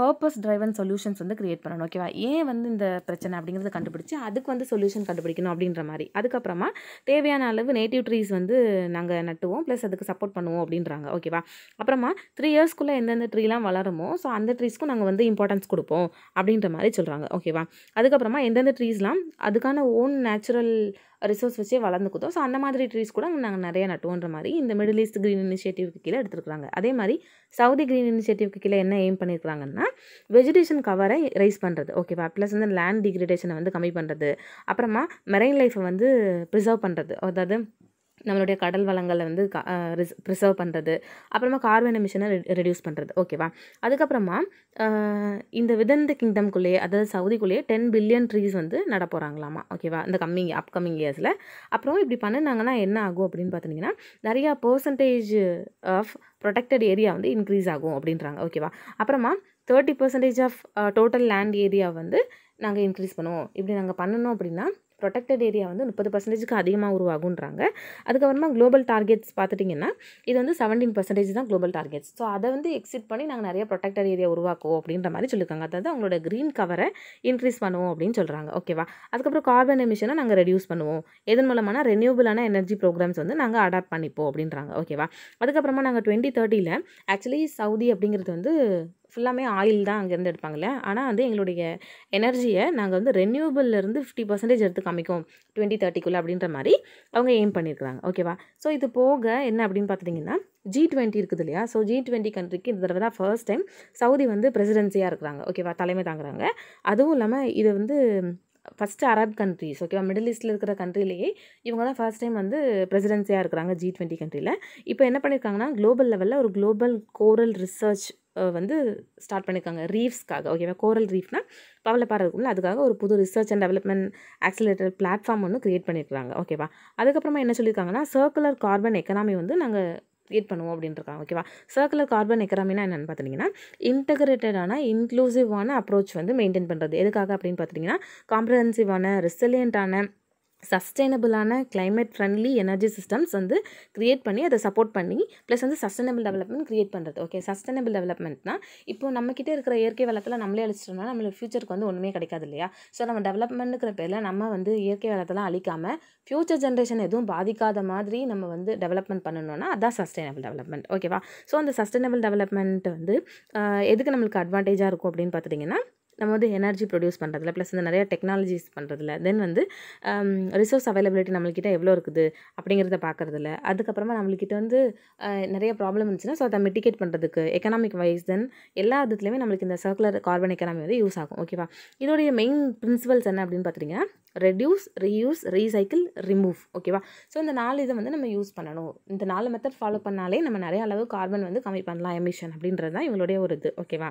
பர்பஸ் ட்ரைவன் சொல்யூஷன்ஸ் வந்து க்ரியேட் பண்ணணும் ஓகேவா ஏன் வந்து இந்த பிரச்சனை அப்படிங்கிறது கண்டுபிடிச்சி அதுக்கு வந்து சொல்யூஷன் கண்டுபிடிக்கணும் அப்படின்ற மாதிரி அதுக்கப்புறமா தேவையான அளவு நேட்டிவ் ட்ரீஸ் வந்து நாங்கள் நட்டுவோம் ப்ளஸ் அதுக்கு சப்போர்ட் பண்ணுவோம் அப்படின்றாங்க ஓகேவா அப்புறமா த்ரீ இயர்ஸ்க்குள்ளே எந்தெந்த ட்ரீலாம் வளருமோ ஸோ அந்த ட்ரீஸ்க்கும் நாங்கள் வந்து இம்பார்ட்டன்ஸ் கொடுப்போம் அப்படின்ற மாதிரி சொல்கிறாங்க ஓகேவா அதுக்கப்புறமா எந்தெந்த ட்ரீஸ்லாம் அதுக்கான ஓன் நேச்சுரல் ரிசோர்ஸ் வச்சே வளர்ந்துக்குதோ ஸோ அந்த மாதிரி ட்ரீஸ் கூட நாங்கள் நிறைய நட்டுவோன்ற மாதிரி இந்த மிடில் ஈஸ்ட் க்ரீன் இனிஷியேட்டிவ்க்கு கீழே எடுத்துருக்காங்க அதே மாதிரி சவுதி க்ரீன் இனிஷியேட்டிவ்க்கு கீழே என்ன எய்ம் பண்ணியிருக்காங்கன்னா வெஜிடேஷன் கவரை ரைஸ் பண்ணுறது ஓகேவா ப்ளஸ் வந்து லேண்ட் டிகிரேடேஷனை வந்து கம்மி பண்ணுறது அப்புறமா மெரைன் லைஃப்பை வந்து ப்ரிசர்வ் பண்ணுறது அதாவது நம்மளுடைய கடல் வளங்களை வந்து ப்ரிசர்வ் பண்ணுறது அப்புறமா கார்பன் எமிஷனை ரெடியூஸ் பண்ணுறது ஓகேவா அதுக்கப்புறமா இந்த விதந்த கிங்டம்குள்ளேயே அதாவது சவுதிக்குள்ளேயே டென் பில்லியன் ட்ரீஸ் வந்து நட போகிறாங்களாமா ஓகேவா இந்த கம்மிங் அப்கமிங் இயர்ஸில் அப்புறம் இப்படி பண்ணினாங்கன்னா என்ன ஆகும் அப்படின்னு பார்த்தீங்கன்னா நிறையா பர்சன்டேஜ் ஆஃப் ப்ரொடெக்டட் ஏரியா வந்து இன்க்ரீஸ் ஆகும் அப்படின்றாங்க ஓகேவா அப்புறமா thirty percentage of total land area வந்து நாங்கள் இன்க்ரீஸ் பண்ணுவோம் இப்படி நாங்கள் பண்ணணும் அப்படின்னா ப்ரொடெக்டட் ஏரியா வந்து முப்பது பர்சன்டேஜுக்கு அதிகமாக உருவாகுன்றாங்க அதுக்கப்புறமா குளோபல் டார்கெட்ஸ் பார்த்துட்டிங்கன்னா இது வந்து செவன்டீன் பர்சன்டேஜ் தான் குளோபல் டார்கெட்ஸ் ஸோ அதை வந்து எக்ஸிட் பண்ணி நாங்கள் நிறைய ப்ரொடெக்டட் ஏரியா உருவாக்குவோம் அப்படின்ற மாதிரி சொல்லியிருக்காங்க அதாவது அவங்களோட க்ரீன் கவரை இன்க்ரீஸ் பண்ணுவோம் அப்படின்னு சொல்கிறாங்க ஓகேவா அதுக்கப்புறம் கார்பன் எமிஷனை நாங்கள் ரெடியூஸ் பண்ணுவோம் எதன் மூலமான ரெனியூபிளான எனர்ஜி ப்ரோக்ராம்ஸ் வந்து நாங்கள் அடாப்ட் பண்ணிப்போம் அப்படின்றாங்க ஓகேவா அதுக்கப்புறமா நாங்கள் டுவெண்ட்டி தேர்ட்டியில் ஆக்சுவலி சவுதி அப்படிங்கிறது வந்து ஃபுல்லாமே ஆயில் தான் அங்கேருந்து எடுப்பாங்கல்ல ஆனால் வந்து எங்களுடைய எனர்ஜியை நாங்கள் வந்து இருந்து ஃபிஃப்டி பர்சன்டேஜ் எடுத்து காமிக்கும் டுவெண்ட்டி தேர்ட்டிக்குள்ளே அப்படின்ற மாதிரி அவங்க எய்ம் பண்ணியிருக்கிறாங்க ஓகேவா ஸோ இது போக என்ன அப்படின்னு பார்த்துட்டிங்கன்னா ஜி டுவெண்ட்டி இருக்குது இல்லையா ஸோ ஜி டுவெண்ட்டி கண்ட்ரிக்கு இந்த தடவை தான் ஃபர்ஸ்ட் டைம் சவுதி வந்து பிரசிடென்சியாக இருக்கிறாங்க ஓகேவா தலைமை தாங்குறாங்க அதுவும் இல்லாமல் இது வந்து ஃபஸ்ட்டு அரப் கண்ட்ரிஸ் ஓகேவா மிடில் ஈஸ்ட்டில் இருக்கிற கண்ட்ரிலேயே இவங்க தான் ஃபர்ஸ்ட் டைம் வந்து பிரசிடென்சியாக இருக்கிறாங்க ஜி டுவெண்ட்டி கண்ட்ரியில் இப்போ என்ன பண்ணியிருக்காங்கன்னா குளோபல் லெவலில் ஒரு குளோபல் கோரல் ரிசர்ச் வந்து ஸ்டார்ட் பண்ணியிருக்காங்க ரீஃப்ஸ்க்காக ஓகேவா கோரல் ரீஃப்னால் பவளப்பாறை இருக்கும்ல அதுக்காக ஒரு புது research and development accelerator platform ஒன்று க்ரியேட் பண்ணியிருக்காங்க ஓகேவா அதுக்கப்புறமா என்ன சொல்லியிருக்காங்கன்னா சர்க்குலர் கார்பன் எக்கனாமி வந்து நாங்கள் க்ரியேட் பண்ணுவோம் இருக்காங்க ஓகேவா சர்க்குலர் கார்பன் எக்கனாமினா என்னென்னு பார்த்தீங்கன்னா இன்டகிரேட்டடான இன்க்ளூசிவான அப்ரோச் வந்து மெயின்டைன் பண்ணுறது எதுக்காக அப்படின்னு பார்த்தீங்கன்னா காம்ப்ரஹென்சிவான ரெசிலியண்ட்டான சஸ்டைனபிளான கிளைமேட் ஃப்ரெண்ட்லி எனர்ஜி சிஸ்டம்ஸ் வந்து க்ரியேட் பண்ணி அதை சப்போர்ட் பண்ணி ப்ளஸ் வந்து சஸ்டைனபிள் டெவலப்மெண்ட் க்ரியேட் பண்ணுறது ஓகே சஸ்டைனபிள் டெவலப்மெண்ட்னா இப்போ நம்மக்கிட்ட இருக்கிற இயற்கை வளத்தில் நம்மளே அழிச்சிட்டோம்னா நம்மளுக்கு ஃபியூச்சருக்கு வந்து ஒன்றுமே கிடைக்காது இல்லையா ஸோ நம்ம டெவலப்மெண்ட்டுங்கிற பேரில் நம்ம வந்து இயற்கை வளத்தெல்லாம் அழிக்காமல் ஃப்யூச்சர் ஜென்ரேஷன் எதுவும் பாதிக்காத மாதிரி நம்ம வந்து டெவலப்மெண்ட் பண்ணணும்னா அதான் சஸ்டைனபிள் டெவலப்மெண்ட் ஓகேவா ஸோ அந்த சஸ்டைனபிள் டெவலப்மெண்ட் வந்து எதுக்கு நம்மளுக்கு அட்வான்டேஜாக இருக்கும் அப்படின்னு பார்த்துட்டிங்கன்னா நம்ம வந்து எனர்ஜி ப்ரொடியூஸ் பண்ணுறதுல ப்ளஸ் இந்த நிறையா டெக்னாலஜிஸ் பண்ணுறதுல தென் வந்து ரிசோர்ஸ் um, அவைலபிலிட்டி நம்மள்கிட்ட எவ்வளோ இருக்குது அப்படிங்கிறத பார்க்குறதுல அதுக்கப்புறமா நம்மள்கிட்ட வந்து நிறைய ப்ராப்ளம் இருந்துச்சுன்னா ஸோ அதை மிட்டிகேட் பண்ணுறதுக்கு எக்கனாமிக் வைஸ் தென் எல்லா விதத்துலையுமே நம்மளுக்கு இந்த சர்க்குலர் கார்பன் எக்கனாமி வந்து யூஸ் ஆகும் ஓகேவா இதோடைய மெயின் பிரின்சிபல்ஸ் என்ன அப்படின்னு பார்த்துட்டிங்கன்னா ரெடியூஸ் ரீயூஸ் ரீசைக்கிள் ரிமூவ் ஓகேவா ஸோ இந்த நாலு இதை வந்து நம்ம யூஸ் பண்ணணும் இந்த நாலு மெத்தட் ஃபாலோ பண்ணாலே நம்ம நிறைய அளவு கார்பன் வந்து கம்மி பண்ணலாம் எமிஷன் அப்படின்றது தான் இவங்களுடைய ஒரு இது ஓகேவா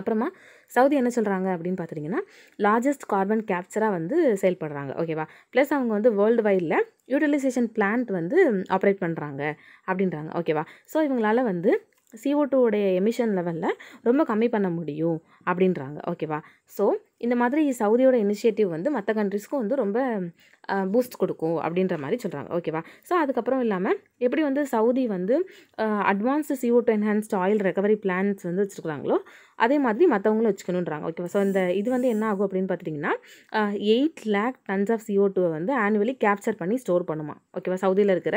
அப்புறமா சவுதி என்ன சொல்கிறாங்க அப்படின்னு பார்த்துட்டிங்கன்னா லார்ஜஸ்ட் கார்பன் கேப்சராக வந்து செயல்படுறாங்க ஓகேவா ப்ளஸ் அவங்க வந்து வேர்ல்டு வைடில் யூட்டிலைசேஷன் பிளான்ட் வந்து ஆப்ரேட் பண்ணுறாங்க அப்படின்றாங்க ஓகேவா ஸோ இவங்களால் வந்து சிஓ டூடைய எமிஷன் லெவலில் ரொம்ப கம்மி பண்ண முடியும் அப்படின்றாங்க ஓகேவா ஸோ இந்த மாதிரி சவுதியோட இனிஷியேட்டிவ் வந்து மற்ற கண்ட்ரிஸ்க்கும் வந்து ரொம்ப பூஸ்ட் கொடுக்கும் அப்படின்ற மாதிரி சொல்கிறாங்க ஓகேவா ஸோ அதுக்கப்புறம் இல்லாமல் எப்படி வந்து சவுதி வந்து advanced CO two enhanced oil recovery plans வந்து வச்சுருக்குறாங்களோ அதே மாதிரி மற்றவங்களும் வச்சுக்கணுன்றாங்க ஓகேவா ஸோ இந்த இது வந்து என்ன ஆகும் அப்படின்னு பார்த்துட்டிங்கன்னா eight lakh tons of CO டூவை வந்து ஆனுவலி கேப்சர் பண்ணி ஸ்டோர் பண்ணுமா ஓகேவா சவுதியில் இருக்கிற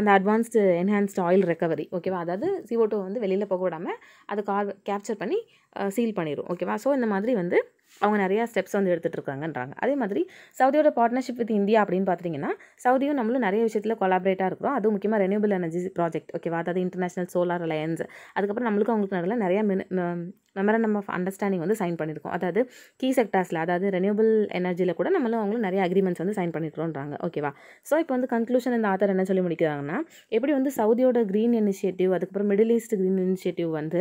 அந்த அட்வான்ஸ்டு என்ஹான்ஸ்டு ஆயில் ரெக்கவரி ஓகேவா அதாவது சிஓ டூ வந்து வெளியில் போக விடாமல் அதை கார் கேப்சர் பண்ணி சீல் பண்ணிடும் ஓகேவா ஸோ இந்த மாதிரி வந்து அவங்க நிறையா ஸ்டெப்ஸ் வந்து எடுத்துகிட்ருக்காங்கன்றாங்க அதே மாதிரி சவுதியோட பார்ட்னர்ஷிப் வித் இந்தியா அப்படின்னு பார்த்தீங்கன்னா சவுதியும் நம்மளும் நிறைய விஷயத்தில் கொலாபரேட்டாக இருக்கிறோம் அதுவும் முக்கியமாக ரெனியூபிள் எனர்ஜி ப்ராஜெக்ட் ஓகேவா அதாவது இன்டர்நேஷனல் சோலார் அலையன்ஸ் அதுக்கப்புறம் நம்மளுக்கும் அவங்களுக்கு நிறைய நிறையா மெமரண்டம் ஆஃப் அண்டர்ஸ்டாண்டிங் வந்து சைன் பண்ணியிருக்கோம் அதாவது கீ செக்டார்ஸில் அதாவது ரெனியூபிள் எனர்ஜியில் கூட நம்மளும் அவங்களும் நிறைய அக்ரிமெண்ட்ஸ் வந்து சைன் பண்ணிக்கிறோன்றாங்க ஓகேவா ஸோ இப்போ வந்து கன்க்ளூஷன் இந்த ஆத்தர் என்ன சொல்லி முடிக்கிறாங்கன்னா எப்படி வந்து சவுதியோட க்ரீன் இனிஷியேட்டிவ் அதுக்கப்புறம் மிடில் ஈஸ்ட் க்ரீன் இனிஷியேட்டிவ் வந்து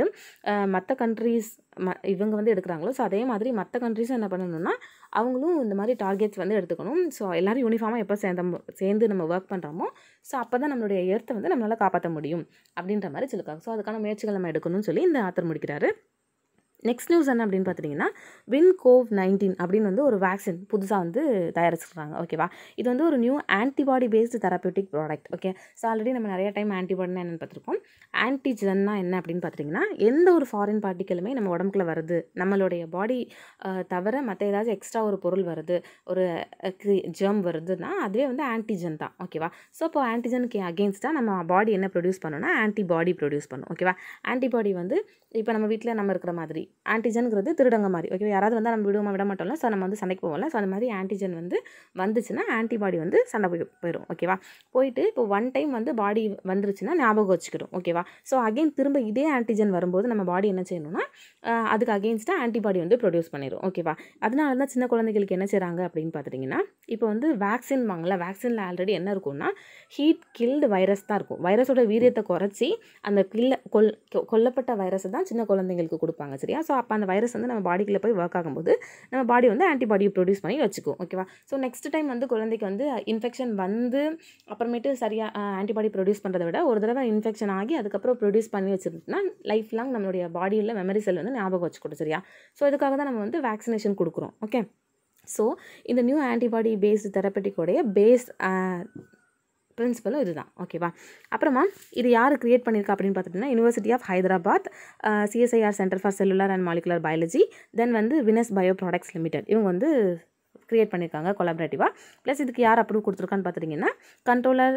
மற்ற கண்ட்ரீஸ் ம இவங்க வந்து எடுக்கிறாங்களோ ஸோ அதே மாதிரி மற்ற கண்ட்ரிஸும் என்ன பண்ணணும்னா அவங்களும் இந்த மாதிரி டார்கெட்ஸ் வந்து எடுத்துக்கணும் ஸோ எல்லோரும் யூனிஃபார்மாக எப்போ சேர்ந்த சேர்ந்து நம்ம ஒர்க் பண்ணுறோமோ ஸோ அப்போ தான் நம்மளுடைய எர்த்தை வந்து நம்மளால் காப்பாற்ற முடியும் அப்படின்ற மாதிரி சொல்லியிருக்காங்க ஸோ அதுக்கான முயற்சிகள் நம்ம எடுக்கணும்னு சொல்லி இந்த ஆத்தர் முடிக்கிறாரு நெக்ஸ்ட் நியூஸ் என்ன அப்படின்னு பார்த்தீங்கன்னா வின் கோவ் நைன்டீன் அப்படின்னு வந்து ஒரு வேக்சின் புதுசாக வந்து தயாரிச்சுக்கிறாங்க ஓகேவா இது வந்து ஒரு new antibody based therapeutic product okay so already நம்ம நிறைய டைம் ஆன்டிபாடினா என்னென்னு பார்த்துருக்கோம் ஆன்டிஜென்னா என்ன அப்படின்னு பார்த்தீங்கன்னா எந்த ஒரு ஃபாரின் பார்ட்டிக்கலுமே நம்ம உடம்புக்குள்ள வருது நம்மளுடைய பாடி தவிர மற்ற ஏதாச்சும் எக்ஸ்ட்ரா ஒரு பொருள் வருது ஒரு ஜெர்ம் வருதுன்னா அதுவே வந்து ஆன்டிஜென் தான் ஓகேவா ஸோ இப்போ ஆன்டிஜனுக்கு அகேன்ஸ்டாக நம்ம பாடி என்ன ப்ரொடியூஸ் பண்ணோம்னா ஆன்டிபாடி ப்ரொடியூஸ் பண்ணும் ஓகேவா ஆன்டிபாடி வந்து இப்போ நம்ம வீட்டில் நம்ம இருக்கிற மாதிரி ஆன்டிஜனுங்கிறது திருடங்க மாதிரி ஓகே யாராவது வந்து நம்ம விடுவோமா விட மாட்டோம்ல ஸோ நம்ம வந்து சண்டைக்கு போவோம்ல ஸோ அந்த மாதிரி ஆன்டிஜன் வந்து வந்துச்சுன்னா ஆன்டிபாடி வந்து சண்டை போய் போயிடும் ஓகேவா போயிட்டு இப்போ ஒன் டைம் வந்து பாடி வந்துருச்சுன்னா ஞாபகம் வச்சுக்கிடும் ஓகேவா ஸோ அகெயின் திரும்ப இதே ஆன்டிஜன் வரும்போது நம்ம பாடி என்ன செய்யணும்னா அதுக்கு அகெயின்ஸ்டாக ஆன்டிபாடி வந்து ப்ரொடியூஸ் பண்ணிடும் ஓகேவா அதனால தான் சின்ன குழந்தைகளுக்கு என்ன செய்கிறாங்க அப்படின்னு பார்த்துட்டிங்கன்னா இப்போ வந்து வேக்சின் வாங்கல வேக்சினில் ஆல்ரெடி என்ன இருக்கும்னா ஹீட் கில்டு வைரஸ் தான் இருக்கும் வைரஸோட வீரியத்தை குறைச்சி அந்த கில்ல கொல் கொல்லப்பட்ட வைரஸை தான் தான் சின்ன குழந்தைங்களுக்கு கொடுப்பாங்க சரியா ஸோ அப்போ அந்த வைரஸ் வந்து நம்ம பாடிக்குள்ளே போய் ஒர்க் ஆகும்போது நம்ம பாடி வந்து ஆன்டிபாடியை ப்ரொடியூஸ் பண்ணி வச்சுக்கும் ஓகேவா ஸோ நெக்ஸ்ட் டைம் வந்து குழந்தைக்கு வந்து இன்ஃபெக்ஷன் வந்து அப்புறமேட்டு சரியாக ஆன்டிபாடி ப்ரொடியூஸ் பண்ணுறத விட ஒரு தடவை இன்ஃபெக்ஷன் ஆகி அதுக்கப்புறம் ப்ரொடியூஸ் பண்ணி வச்சுருந்தோம்னா லைஃப் லாங் நம்மளுடைய பாடியில் மெமரி செல் வந்து ஞாபகம் வச்சுக்கணும் சரியா ஸோ இதுக்காக தான் நம்ம வந்து வேக்சினேஷன் கொடுக்குறோம் ஓகே ஸோ இந்த நியூ ஆன்டிபாடி பேஸ்டு தெரப்பட்டிக்கோடைய பேஸ் பிரின்சிபலும் இதுதான் ஓகேவா அப்புறமா இது யார் கிரியேட் பண்ணியிருக்கா அப்படின்னு பார்த்துட்டிங்கன்னா university of Hyderabad CSIR centre for cellular and molecular biology then வந்து வினஸ் பயோ ப்ராடக்ட்ஸ் லிமிடெட் இவங்க வந்து க்ரியேட் பண்ணியிருக்காங்க கொலாபரேட்டிவாக ப்ளஸ் இதுக்கு யார் அப்ரூவ் கொடுத்துருக்கான்னு பார்த்துட்டிங்கன்னா controller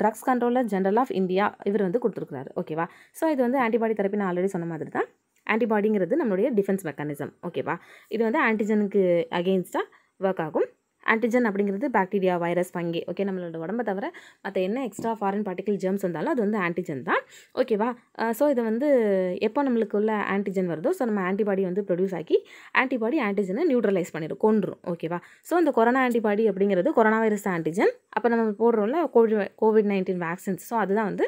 drugs controller general of India இவர் வந்து கொடுத்துருக்குறாரு ஓகேவா ஸோ இது வந்து ஆன்டிபாடி தரப்பி நான் ஆல்ரெடி சொன்ன மாதிரி தான் ஆன்டிபாடிங்கிறது நம்மளுடைய டிஃபென்ஸ் மெக்கானிசம் ஓகேவா இது வந்து ஆன்டிஜனுக்கு அகெயின்ஸ்டாக ஒர்க் ஆகும் ஆன்டிஜன் அப்படிங்கிறது பாக்டீரியா வைரஸ் பங்கி ஓகே நம்மளோட உடம்பை தவிர மற்ற என்ன எக்ஸ்ட்ரா ஃபாரின் பார்ட்டிகல் ஜெர்ம்ஸ் இருந்தாலும் அது வந்து ஆன்டிஜன் தான் ஓகேவா ஸோ இதை வந்து எப்போ நம்மளுக்கு உள்ள ஆன்டிஜன் வருதோ ஸோ நம்ம ஆன்டிபாடி வந்து ப்ரொடியூஸ் ஆக்கி ஆன்டிபாடி ஆன்டிஜனை நியூட்ரலைஸ் பண்ணிடும் கொண்டுரும் ஓகேவா ஸோ இந்த கொரோனா ஆன்டிபாடி அப்படிங்கிறது கொரோனா வைரஸ் ஆன்டிஜன் அப்போ நம்ம போடுறோம்ல covid covid nineteen vaccines so அதுதான் வந்து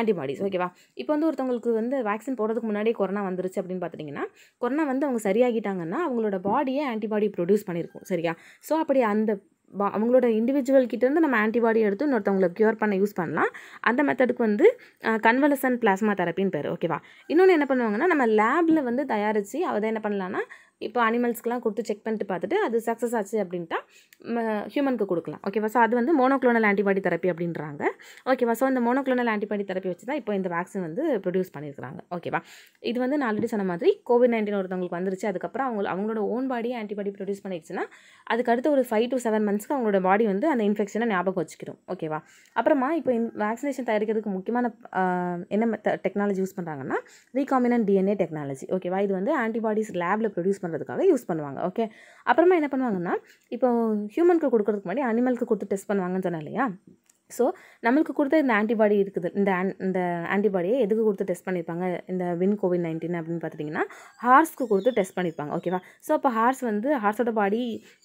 ஆன்டிபாடிஸ் ஓகேவா இப்போ வந்து ஒருத்தவங்களுக்கு வந்து வேக்சின் போடுறதுக்கு முன்னாடியே கொரோனா வந்துருச்சு அப்படின்னு பார்த்துட்டிங்கன்னா கொரோனா வந்து அவங்க சரியாகிட்டாங்கன்னா அவங்களோட பாடியே ஆன்டிபாடி ப்ரொடியூஸ் பண்ணியிருக்கும் சரியா ஸோ அப்படி அந்த பா அவங்களோட இண்டிவிஜுவல் கிட்டேருந்து நம்ம ஆன்டிபாடி எடுத்து இன்னொருத்தவங்களை க்யூர் பண்ண யூஸ் பண்ணலாம் அந்த மெத்தடுக்கு வந்து கன்வலசன் பிளாஸ்மா தெரப்பின்னு பேர் ஓகேவா இன்னொன்று என்ன பண்ணுவாங்கன்னா நம்ம லேபில் வந்து தயாரித்து அதை என்ன பண்ணலான்னா இப்போ அனிமல்ஸ்க்கெலாம் கொடுத்து செக் பண்ணிட்டு பார்த்துட்டு அது சக்ஸஸ் ஆச்சு அப்படின்ட்டா ஹியூமனுக்கு கொடுக்கலாம் ஓகேவா ஸோ அது வந்து மோனோக்ளோனல் ஆன்டிபாடி தெரப்பி அப்படின்றாங்க ஓகேவா ஸோ இந்த மோனோக்ளோனல் ஆன்டிபாடி தெரப்பி வச்சு தான் இப்போ இந்த வேக்சின் வந்து ப்ரொடியூஸ் பண்ணியிருக்காங்க ஓகேவா இது வந்து நான் ஆல்ரெடி சொன்ன மாதிரி கோவிட் நைன்டீன் ஒருத்தவங்களுக்கு வந்துருச்சு அதுக்கப்புறம் அவங்க அவங்களோட ஓன் பாடியை ஆன்டிபாடி ப்ரொடியூஸ் பண்ணிடுச்சுன்னா அதுக்கு அடுத்து ஒரு ஃபைவ் டு செவன் மந்த்ஸ்க்கு அவங்களோட பாடி வந்து அந்த இன்ஃபெக்ஷனை ஞாபகம் வச்சுக்கிறோம் ஓகேவா அப்புறமா இப்போ வேக்சினேஷன் தயாரிக்கிறதுக்கு முக்கியமான என்ன டெக்னாலஜி யூஸ் பண்ணுறாங்கன்னா ரீகாமினன் டிஎன்ஏ டெக்னாலஜி ஓகேவா இது வந்து ஆன்டிபாடிஸ் லேபில் ப்ரொடியூஸ் பண்ணுறதுக்காக யூஸ் பண்ணுவாங்க ஓகே அப்புறமா என்ன பண்ணுவாங்கன்னா இப்போ ஹியூமனுக்கு கொடுக்குறதுக்கு முன்னாடி அனிமலுக்கு கொடுத்து டெஸ்ட் பண்ணுவாங்கன்னு சொன்னேன் இல்லையா ஸோ நம்மளுக்கு கொடுத்த இந்த ஆன்டிபாடி இருக்குது இந்த இந்த ஆன்டிபாடியை எதுக்கு கொடுத்து டெஸ்ட் பண்ணியிருப்பாங்க இந்த வின் கோவிட் நைன்டீன் அப்படின்னு பார்த்துட்டிங்கன்னா ஹார்ஸ்க்கு கொடுத்து டெஸ்ட் பண்ணியிருப்பாங்க ஓகேவா ஸோ அப்போ ஹார்ஸ் வந்து ஹார்ஸோட பாடி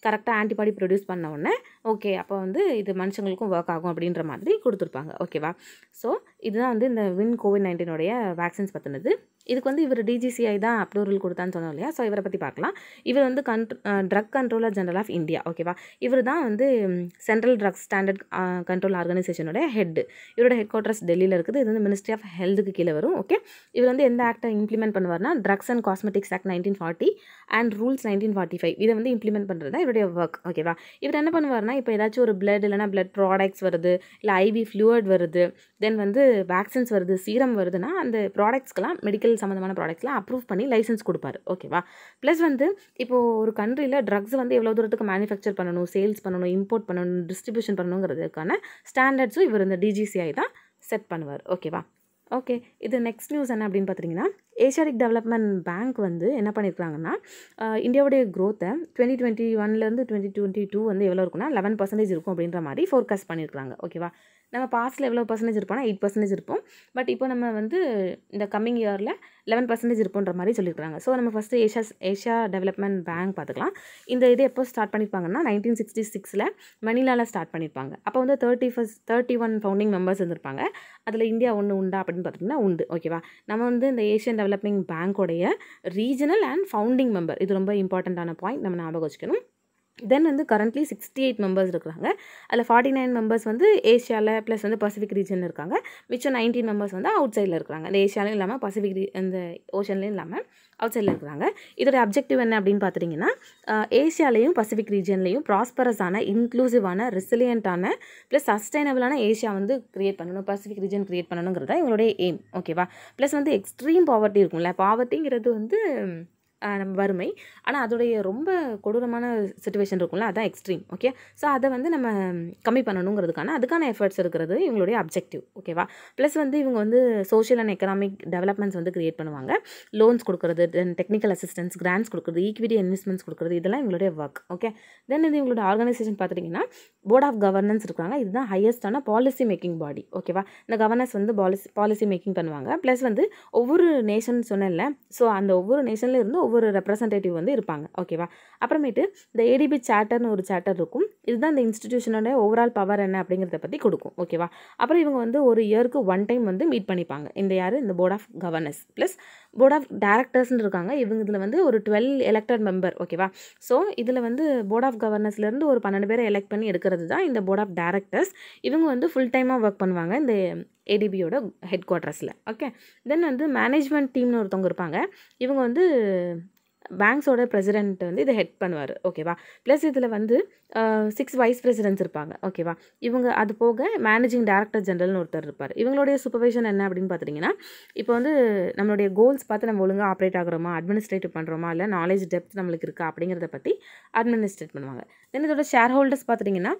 கரெக்டாக ஆன்டிபாடி ப்ரொடியூஸ் பண்ண உடனே ஓகே அப்போ வந்து இது மனுஷங்களுக்கும் ஒர்க் ஆகும் அப்படின்ற மாதிரி கொடுத்துருப்பாங்க ஓகேவா ஸோ இதுதான் வந்து இந்த வின் கோவிட் நைன்டீனுடைய வேக்சின்ஸ் பற்றினது இதுக்கு வந்து இவர் டிஜிசிஐ தான் அப்ரூவல் கொடுத்தான்னு சொன்னோம் இல்லையா ஸோ இவரை பற்றி பார்க்கலாம் இவர் வந்து கண்ட்ரோ drug controller general of India ஓகேவா இவர் தான் வந்து சென்ட்ரல் ட்ரக்ஸ் ஸ்டாண்டர்ட் கண்ட்ரோல் ஆர்கனைசேஷனோட ஹெட் இவரோட ஹெட் குவார்ட்டர்ஸ் டெல்லியில் இருக்குது இது வந்து மினிஸ்ட்ரி ஆஃப் ஹெல்த்துக்கு கீழே வரும் ஓகே இவர் வந்து எந்த ஆக்டை இம்ப்ளிமெண்ட் பண்ணுவார்னா drugs and cosmetics act nineteen forty and rules nineteen forty five இதை வந்து இம்ப்ளிமெண்ட் பண்ணுறது தான் இவருடைய ஒர்க் ஓகேவா இவர் என்ன பண்ணுவார்னா இப்போ ஏதாச்சும் ஒரு பிளட் இல்லைனா பிளட் ப்ராடக்ட்ஸ் வருது இல்லை ஐவி ஃப்ளூவர்ட் வருது தென் வந்து வேக்சின்ஸ் வருது சீரம் வருதுன்னா அந்த ப்ராடக்ட்ஸ்க்கெல்லாம் மெடிக்கல் மெடிக்கல் சம்மந்தமான ப்ராடக்ட்ஸ்லாம் அப்ரூவ் பண்ணி லைசன்ஸ் கொடுப்பாரு ஓகேவா ப்ளஸ் வந்து இப்போ ஒரு கண்ட்ரியில் ட்ரக்ஸ் வந்து எவ்வளோ தூரத்துக்கு மேனுஃபேக்சர் பண்ணணும் சேல்ஸ் பண்ணணும் இம்போர்ட் பண்ணணும் டிஸ்ட்ரிபியூஷன் பண்ணணுங்கிறதுக்கான ஸ்டாண்டர்ட்ஸும் இவர் இந்த டிஜிசிஐ தான் செட் பண்ணுவார் ஓகேவா ஓகே இது நெக்ஸ்ட் நியூஸ் என்ன அப்படின்னு பார்த்தீங்கன்னா ஏஷியாடிக் டெவலப்மெண்ட் பேங்க் வந்து என்ன பண்ணியிருக்காங்கன்னா இந்தியாவுடைய க்ரோத்தை டுவெண்ட்டி டுவெண்ட்டி ஒன்லேருந்து டுவெண்ட்டி டுவெண்ட்டி டூ வந்து எவ்வளோ இருக்குன்னா லெவன் பர்சன்டேஜ் இருக்கும் அப்படின்ற மாதிரி ஃபோர்காஸ்ட் பண்ணியிருக்காங்க ஓகேவா நம்ம பாஸ்ட்டில் எவ்வளோ பர்சன்டேஜ் இருப்போம்னா எயிட் பர்சன்டேஜ் இருப்போம் பட் இப்போ நம்ம வந்து இந்த கம்மிங் இயரில் லெவன் பர்சன்டேஜ் இருப்போன்ற மாதிரி சொல்லியிருக்காங்க ஸோ நம்ம first Asia Asia development bank பார்த்துக்கலாம் இந்த இது எப்போ ஸ்டார்ட் பண்ணியிருப்பாங்கன்னா நைன்டீன் சிக்ஸ்டி சிக்ஸில் மணிலாவில் ஸ்டார்ட் பண்ணியிருப்பாங்க அப்போ வந்து thirty first thirty one founding members இருந்திருப்பாங்க அதில் இந்தியா ஒன்று உண்டா அப்படின்னு பார்த்தீங்கன்னா உண்டு ஓகேவா நம்ம வந்து இந்த ஏஷியன் டெவலப்மெண்ட் பேங்க்கோடைய ரீஜனல் அண்ட் ஃபவுண்டிங் மெம்பர் இது ரொம்ப இம்பார்ட்டண்ட்டான பாயிண்ட் நம்ம ஞாபகம் வச்சுக்கணும் தென் வந்து கரண்ட்லி சிக்ஸ்டி எயிட் மெம்பர்ஸ் இருக்கிறாங்க அதில் ஃபார்ட்டி நைன் மெம்பர்ஸ் வந்து ஏஷியாவில் ப்ளஸ் வந்து பசிஃபிக் ரீஜனில் இருக்காங்க மிச்சம் நைன்டீன் மெம்பர்ஸ் வந்து அவுட் சைடில் இருக்கிறாங்க இந்த ஏஷியாலையும் இல்லாமல் பசிபிக் ரீ இந்த ஓஷன்லேயும் இல்லாமல் அவுட்சைடில் இருக்கிறாங்க இதோடய அப்ஜெக்டிவ் என்ன அப்படின்னு பார்த்துட்டிங்கன்னா ஏஷியாலேயும் பசிபிக் ரீஜன்லேயும் ப்ராஸ்பரஸான இன்க்ளூசிவான ரெசிலியண்ட்டான ப்ளஸ் சஸ்டைனபிளான ஏஷியா வந்து க்ரியேட் பண்ணணும் பசிபிக் ரீஜன் க்ரியேட் பண்ணணுங்கிறதா இவங்களுடைய எய்ம் ஓகேவா ப்ளஸ் வந்து எக்ஸ்ட்ரீம் பாவர்ட்டி இருக்கும்ல பாவர்ட்டிங்கிறது வந்து நம்ம வறுமை ஆனால் அதோடைய ரொம்ப கொடூரமான சுச்சுவேஷன் இருக்கும்ல அதான் எக்ஸ்ட்ரீம் ஓகே ஸோ அதை வந்து நம்ம கம்மி பண்ணணுங்கிறதுக்கான அதுக்கான எஃபர்ட்ஸ் இருக்கிறது இவங்களுடைய அப்ஜெக்டிவ் ஓகேவா ப்ளஸ் வந்து இவங்க வந்து சோஷியல் அண்ட் எக்கனாமிக் டெவலப்மெண்ட்ஸ் வந்து க்ரியேட் பண்ணுவாங்க லோன்ஸ் கொடுக்குறது தென் டெக்னிக்கல் அசிஸ்டன்ஸ் கிராண்ட்ஸ் கொடுக்குறது ஈக்விட்டி இன்வெஸ்ட்மெண்ட்ஸ் கொடுக்குறது இதெல்லாம் இவங்களுடைய ஒர்க் ஓகே தென் இது இவங்களோட ஆர்கனைசேஷன் பார்த்துட்டிங்கன்னா போர்ட் ஆஃப் கவர்னன்ஸ் இருக்காங்க இதுதான் ஹையஸ்டான பாலிசி மேக்கிங் பாடி ஓகேவா இந்த கவர்னன்ஸ் வந்து பாலிசி பாலிசி மேக்கிங் பண்ணுவாங்க ப்ளஸ் வந்து ஒவ்வொரு நேஷன் சொன்னல ஸோ அந்த ஒவ்வொரு நேஷன்லேருந்து ஒவ்வொரு ஒவ்வொரு ரெப்ரசன்டேட்டிவ் வந்து இருப்பாங்க ஓகேவா அப்புறமேட்டு இந்த ஏடிபி சேட்டர்னு ஒரு சேட்டர் இருக்கும் இதுதான் இந்த இன்ஸ்டிடியூஷனோட ஓவரால் பவர் என்ன அப்படிங்கிறத பற்றி கொடுக்கும் ஓகேவா அப்புறம் இவங்க வந்து ஒரு இயருக்கு ஒன் டைம் வந்து மீட் பண்ணிப்பாங்க இந்த யார் இந்த board of governors plus board of டேரக்டர்ஸ்னு இருக்காங்க இவங்க இதில் வந்து ஒரு டுவெல் எலெக்டட் மெம்பர் ஓகேவா ஸோ இதில் வந்து போர்ட் ஆஃப் கவர்னர்ஸ்லேருந்து ஒரு பன்னெண்டு பேரை எலெக்ட் பண்ணி எடுக்கிறது தான் இந்த போர்ட் ஆஃப் டேரக்டர்ஸ் இவங்க வந்து ஃபுல் டைமாக ஒர்க் பண்ணுவாங்க இந்த ஏடிபியோட ஹெட் குவார்ட்டர்ஸில் ஓகே தென் வந்து மேனேஜ்மெண்ட் டீம்னு ஒருத்தவங்க இருப்பாங்க இவங்க வந்து பேங்க்ஸோட பிரசிடென்ட் வந்து இதை ஹெட் பண்ணுவார் ஓகேவா ப்ளஸ் இதில் வந்து சிக்ஸ் வைஸ் பிரசிடென்ட்ஸ் இருப்பாங்க ஓகேவா இவங்க அது போக மேனேஜிங் டேரக்டர் ஜென்ரல்னு ஒருத்தர் இருப்பார் இவங்களுடைய சூப்பர்வைஷன் என்ன அப்படின்னு பார்த்துட்டிங்கன்னா இப்போ வந்து நம்மளுடைய கோல்ஸ் பார்த்து நம்ம ஒழுங்காக ஆப்ரேட் ஆகிறோமா அட்மினிஸ்ட்ரேட்டிவ் பண்ணுறோமா இல்லை நாலேஜ் டெப்த் நம்மளுக்கு இருக்கா அப்படிங்கிறத பற்றி அட்மினிஸ்ட்ரேட் பண்ணுவாங்க தென் இதோட ஷேர் ஹோல்டர்ஸ் பார்த்துட்டிங்கன்னா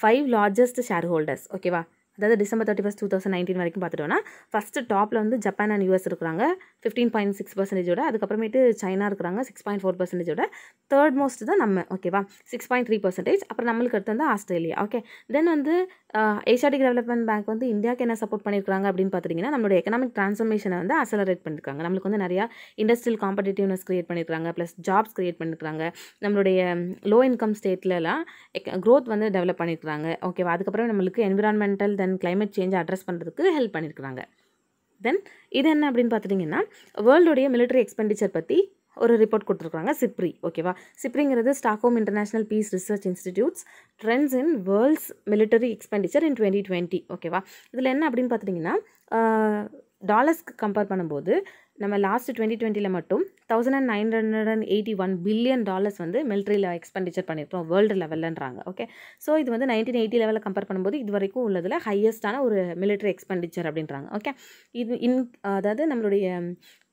ஃபைவ் லார்ஜஸ்ட் ஷேர் ஹோல்டர்ஸ் ஓகேவா அதாவது December thirty first two thousand nineteen வரைக்கும் பார்த்துட்டோம்னா ஃபஸ்ட்டு டாப்பில் வந்து ஜப்பான் அண்ட் யூஎஸ் இருக்கிறாங்க ஃபிஃப்டீன் பாயிண்ட் சிக்ஸ் பர்சன்டேஜோட அதுக்கப்புறமேட்டு சைனா இருக்கிறாங்க சிக்ஸ் பாயிண்ட் ஃபோர் பர்சன்டேஜோட தேர்ட் மோஸ்ட் தான் நம்ம ஓகேவா சிக்ஸ் பாயிண்ட் த்ரீ பர்சன்டேஜ் அப்புறம் நம்மளுக்கு அடுத்து வந்து ஆஸ்திரேலியா ஓகே தென் வந்து ஏஷியாட்டிக் டெவலப்மெண்ட் பேங்க் வந்து இந்தியாவுக்கு என்ன சப்போர்ட் பண்ணியிருக்காங்க அப்படின்னு பார்த்தீங்கன்னா நம்மளோட எக்கனாமிக் ட்ரான்ஸ்ஃபர்மேஷனை வந்து அசலரேட் பண்ணியிருக்காங்க நம்மளுக்கு வந்து நிறையா இண்டஸ்ட்ரியல் காம்படிட்டிவ்னஸ் க்ரியேட் பண்ணியிருக்காங்க ப்ளஸ் ஜாப்ஸ் க்ரியேட் பண்ணியிருக்காங்க நம்மளுடைய லோ இன்கம் ஸ்டேட்லலாம் க்ரோத் வந்து டெவலப் பண்ணியிருக்காங்க ஓகேவா அதுக்கப்புறம் நம்மளுக்கு என்விரான்மெண்டல் தென் அண்ட் கிளைமேட் சேஞ்சை அட்ரஸ் பண்ணுறதுக்கு ஹெல்ப் பண்ணியிருக்கிறாங்க தென் இது என்ன அப்படின்னு பார்த்துட்டிங்கன்னா வேர்ல்டுடைய மிலிட்ரி எக்ஸ்பெண்டிச்சர் பற்றி ஒரு ரிப்போர்ட் கொடுத்துருக்காங்க சிப்ரி ஓகேவா சிப்ரிங்கிறது Stockholm international peace research institutes trends in world's military expenditure in twenty twenty ஓகேவா இதில் என்ன அப்படின்னு பார்த்துட்டிங்கன்னா டாலர்ஸ்க்கு கம்பேர் பண்ணும்போது நம்ம லாஸ்ட் டுவெண்ட்டி டுவெண்ட்டியில் மட்டும் thousand and nine hundred and eighty one billion dollars வந்து மிலிட்ரியில் எக்ஸ்பெண்டிச்சர் பண்ணியிருக்கோம் வேர்ல்டு லெவல்ன்றாங்க ஓகே ஸோ இது வந்து நைன்டீன் எயிட்டி லெவலில் கம்பேர் பண்ணும்போது இது வரைக்கும் உள்ளதில் ஹையஸ்ட்டான ஒரு மிலிட்ரி எக்ஸ்பெண்டிச்சர் அப்படின்றாங்க ஓகே இது இன் அதாவது நம்மளுடைய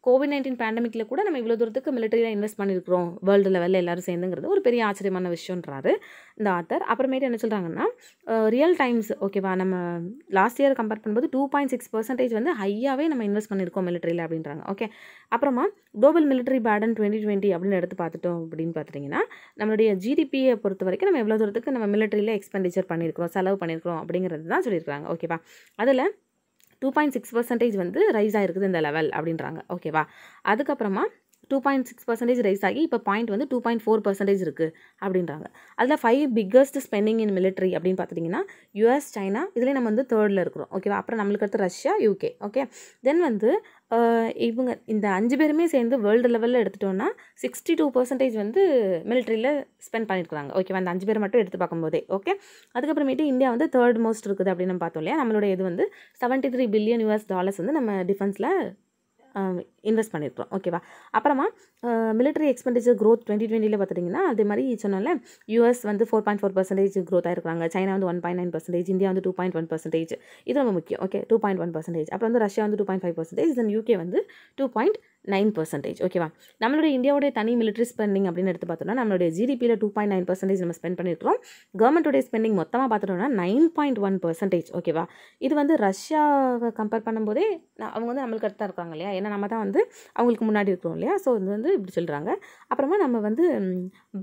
கோவிட் நைன்டீன் பேண்டமிக்கில் கூட நம்ம இவ்வளோ தூரத்துக்கு மிலிட்டரியில் இன்வெஸ்ட் பண்ணியிருக்கிறோம் வேர்ல்டு லெவலில் எல்லோரும் சேர்ந்துங்கிறது ஒரு பெரிய ஆச்சரியமான விஷயன்றாரு இந்த ஆத்தர் அப்புறமேட்டு என்ன சொல்கிறாங்கன்னா ரியல் டைம்ஸ் ஓகேவா நம்ம லாஸ்ட் இயர் கம்பேர் பண்ணும்போது டூ பாயிண்ட் சிக்ஸ் பர்சன்டேஜ் வந்து ஹையாகவே நம்ம இன்வெஸ்ட் பண்ணியிருக்கோம் மிலிட்டரியில் அப்படின்றாங்க ஓகே அப்புறமா global military burden twenty twenty அப்படின்னு எடுத்து பார்த்துட்டோம் அப்படின்னு பார்த்துட்டிங்கன்னா நம்மளுடைய ஜிடிபியை பொறுத்த வரைக்கும் நம்ம எவ்வளோ தூரத்துக்கு நம்ம மிலிட்டரியில் எக்ஸ்பெண்டிச்சர் பண்ணியிருக்கிறோம் செலவு பண்ணியிருக்கிறோம் அப்படிங்கிறது தான் சொல்லியிருக்கிறாங்க ஓகேவா அதில் டூ பாயிண்ட் சிக்ஸ் பர்சன்டேஜ் வந்து ரைஸ் ஆகிருக்குது இந்த லெவல் அப்படின்றாங்க ஓகேவா அதுக்கப்புறமா two point six percentage rise ஆகி இப்போ பாயிண்ட் வந்து டூ பாயிண்ட் ஃபோர் பர்சன்டேஜ் இருக்குது அப்படின்றாங்க அதில் five biggest spending in military அப்படின்னு பார்த்துட்டிங்கன்னா யூஎஸ் சைனா இதுலேயே நம்ம வந்து தேர்டில் இருக்கிறோம் ஓகேவா அப்புறம் நம்மளுக்கு அடுத்து ரஷ்யா யூகே ஓகே தென் வந்து இவங்க இந்த அஞ்சு பேருமே சேர்ந்து வேர்ல்டு லெவலில் எடுத்துட்டோன்னா சிக்ஸ்டி டூ பர்சன்டேஜ் வந்து மிலிட்ரியில் ஸ்பெண்ட் பண்ணியிருக்கிறாங்க ஓகேவா அந்த அஞ்சு பேர் மட்டும் எடுத்து பார்க்கும்போதே ஓகே அதுக்கப்புறமேட்டு இந்தியா வந்து தேர்ட் மோஸ்ட் இருக்குது அப்படின்னு நம்ம பார்த்தோம் இல்லையா நம்மளோட இது வந்து seventy three billion US dollars வந்து நம்ம டிஃபென்ஸில் இன்வெஸ்ட் பண்ணியிருக்கிறோம் ஓகேவா அப்புறமா மிலிட்டரி எக்ஸ்பெண்டிச்சர் க்ரோத் டுவெண்ட்டி டுவெண்ட்டியில் பார்த்துட்டிங்கன்னா அதே மாதிரி சொன்னால யூஎஸ் வந்து four point four percentage growth ஆயிருக்காங்க சைனா வந்து one point nine percentage India வந்து டூ பாயிண்ட் ஒன் பர்சன்டேஜ் இது ரொம்ப முக்கியம் okay two point one percentage அப்புறம் வந்து ரஷ்யா வந்து two point five percentage then UK வந்து டூ பாயிண்ட் நைன் பர்சன்டேஜ் ஓகேவா நம்மளுடைய இந்தியாவுடைய தனி மிலிட்டரி ஸ்பெண்டிங் அப்படின்னு எடுத்து பார்த்தோம்னா நம்மளுடைய ஜிடிபியில் டூ பாயிண்ட் நைன் பர்சன்டேஜ் நம்ம ஸ்பெண்ட் பண்ணியிருக்கிறோம் கவர்மெண்ட்டுடைய ஸ்பெண்டிங் மொத்தமாக பார்த்துட்டோம்னா நைன் பாயிண்ட் ஒன் பர்சன்டேஜ் ஓகேவா இது வந்து ரஷ்யாவை கம்பேர் பண்ணும்போதே அவங்க வந்து நம்மளுக்கு அடுத்தா இருக்காங்க இல்லையா ஏன்னா நம்ம தான் வந்து வந்து அவங்களுக்கு முன்னாடி இருக்கிறோம் இல்லையா ஸோ இது வந்து இப்படி சொல்கிறாங்க அப்புறமா நம்ம வந்து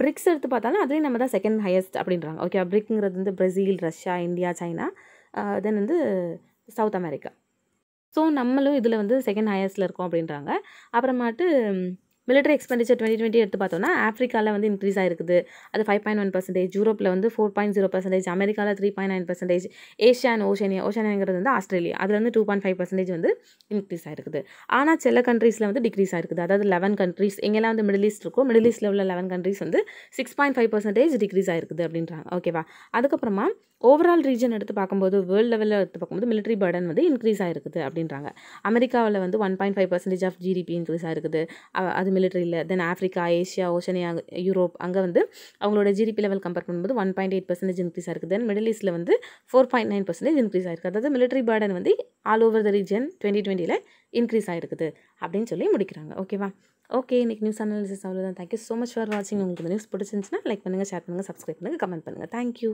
பிரிக்ஸ் எடுத்து பார்த்தாலும் அதுலேயும் நம்ம தான் செகண்ட் ஹையஸ்ட் அப்படின்றாங்க ஓகே பிரிக்ங்கிறது வந்து Brazil Russia India China then வந்து சவுத் அமெரிக்கா ஸோ நம்மளும் இதில் வந்து செகண்ட் ஹையஸ்ட்டில் இருக்கோம் அப்படின்றாங்க அப்புறமாட்டு மிலிட்ரி எக்ஸ்பெண்டிச்சர் டுவெண்ட்டி டுவெண்ட்டி எடுத்து பார்த்தோம்னா ஆஃப்ரிக்காவில் வந்து இன்க்ரீஸ் ஆயிருக்குது அது ஃபைவ் பாயிண்ட் ஒன் பர்சன்டேஜ் யூரோப்பில் வந்து ஃபோர் பாயிண்ட் ஜீரோ பர்சன்டேஜ் அமெரிக்காவில் three point nine percentage Asia and Oceania ஓஷனியாங்கிறது வந்து ஆஸ்திரேலியா அதில் வந்து டூ பாயிண்ட் ஃபைவ் பர்சன்டேஜ் வந்து இன்க்ரீஸ் ஆயிருக்குது ஆனால் சில கண்ட்ரீஸில் வந்து டிக்ரீஸ் ஆயிருக்குது அதாவது லெவன் கண்ட்ரீஸ் எங்கெல்லாம் வந்து மிடில் ஈஸ்ட் இருக்கோ மிடில் ஈஸ்ட்டில் உள்ள லெவன் கண்ட்ரீஸ் வந்து six point five percentage decrease ஆயிருக்குது அப்படின்றாங்க ஓகேவா அதுக்கப்புறமா ஓவரால் ரீஜன் எடுத்து பார்க்கும்போது வேர்ல்டு லெவலில் எடுத்து பார்க்கும்போது மிலிட்ரி பர்டன் வந்து இன்க்ரீஸ் ஆகிருக்குது அப்படின்றாங்க அமெரிக்காவில் வந்து one point five percentage of GDP increase ஆகிருக்குது அது மிலிட்ரியில் then Africa Asia Oceania Europe அங்கே வந்து அவங்களோட ஜிடிபி லெவல் கம்பேர் பண்ணும்போது one point eight percentage increase ஆகிருக்கு தென் மிடில் ஈஸ்ட்டில் வந்து four point nine percentage increase ஆகிருக்கு அதாவது மிலிட்ரி பேர்டன் வந்து all over the region twenty டுவெண்ட்டியில் இன்க்ரீஸ் ஆகிருக்குது அப்படின்னு சொல்லி முடிக்கிறாங்க ஓகேவா ஓகே இன்னைக்கு நியூஸ் அனாலிசிஸ் அவ்வளோதான் தேங்க்யூ ஸோ மச் ஃபார் வாட்சிங் உங்களுக்கு இந்த நியூஸ் பிடிச்சிருந்துச்சுன்னா லைக் பண்ணுங்கள் ஷேர் பண்ணுங்கள் சப்ஸ்கிரைப் பண்ணுங்கள் கமெண்ட் பண்ணுங்கள் தேங்க்யூ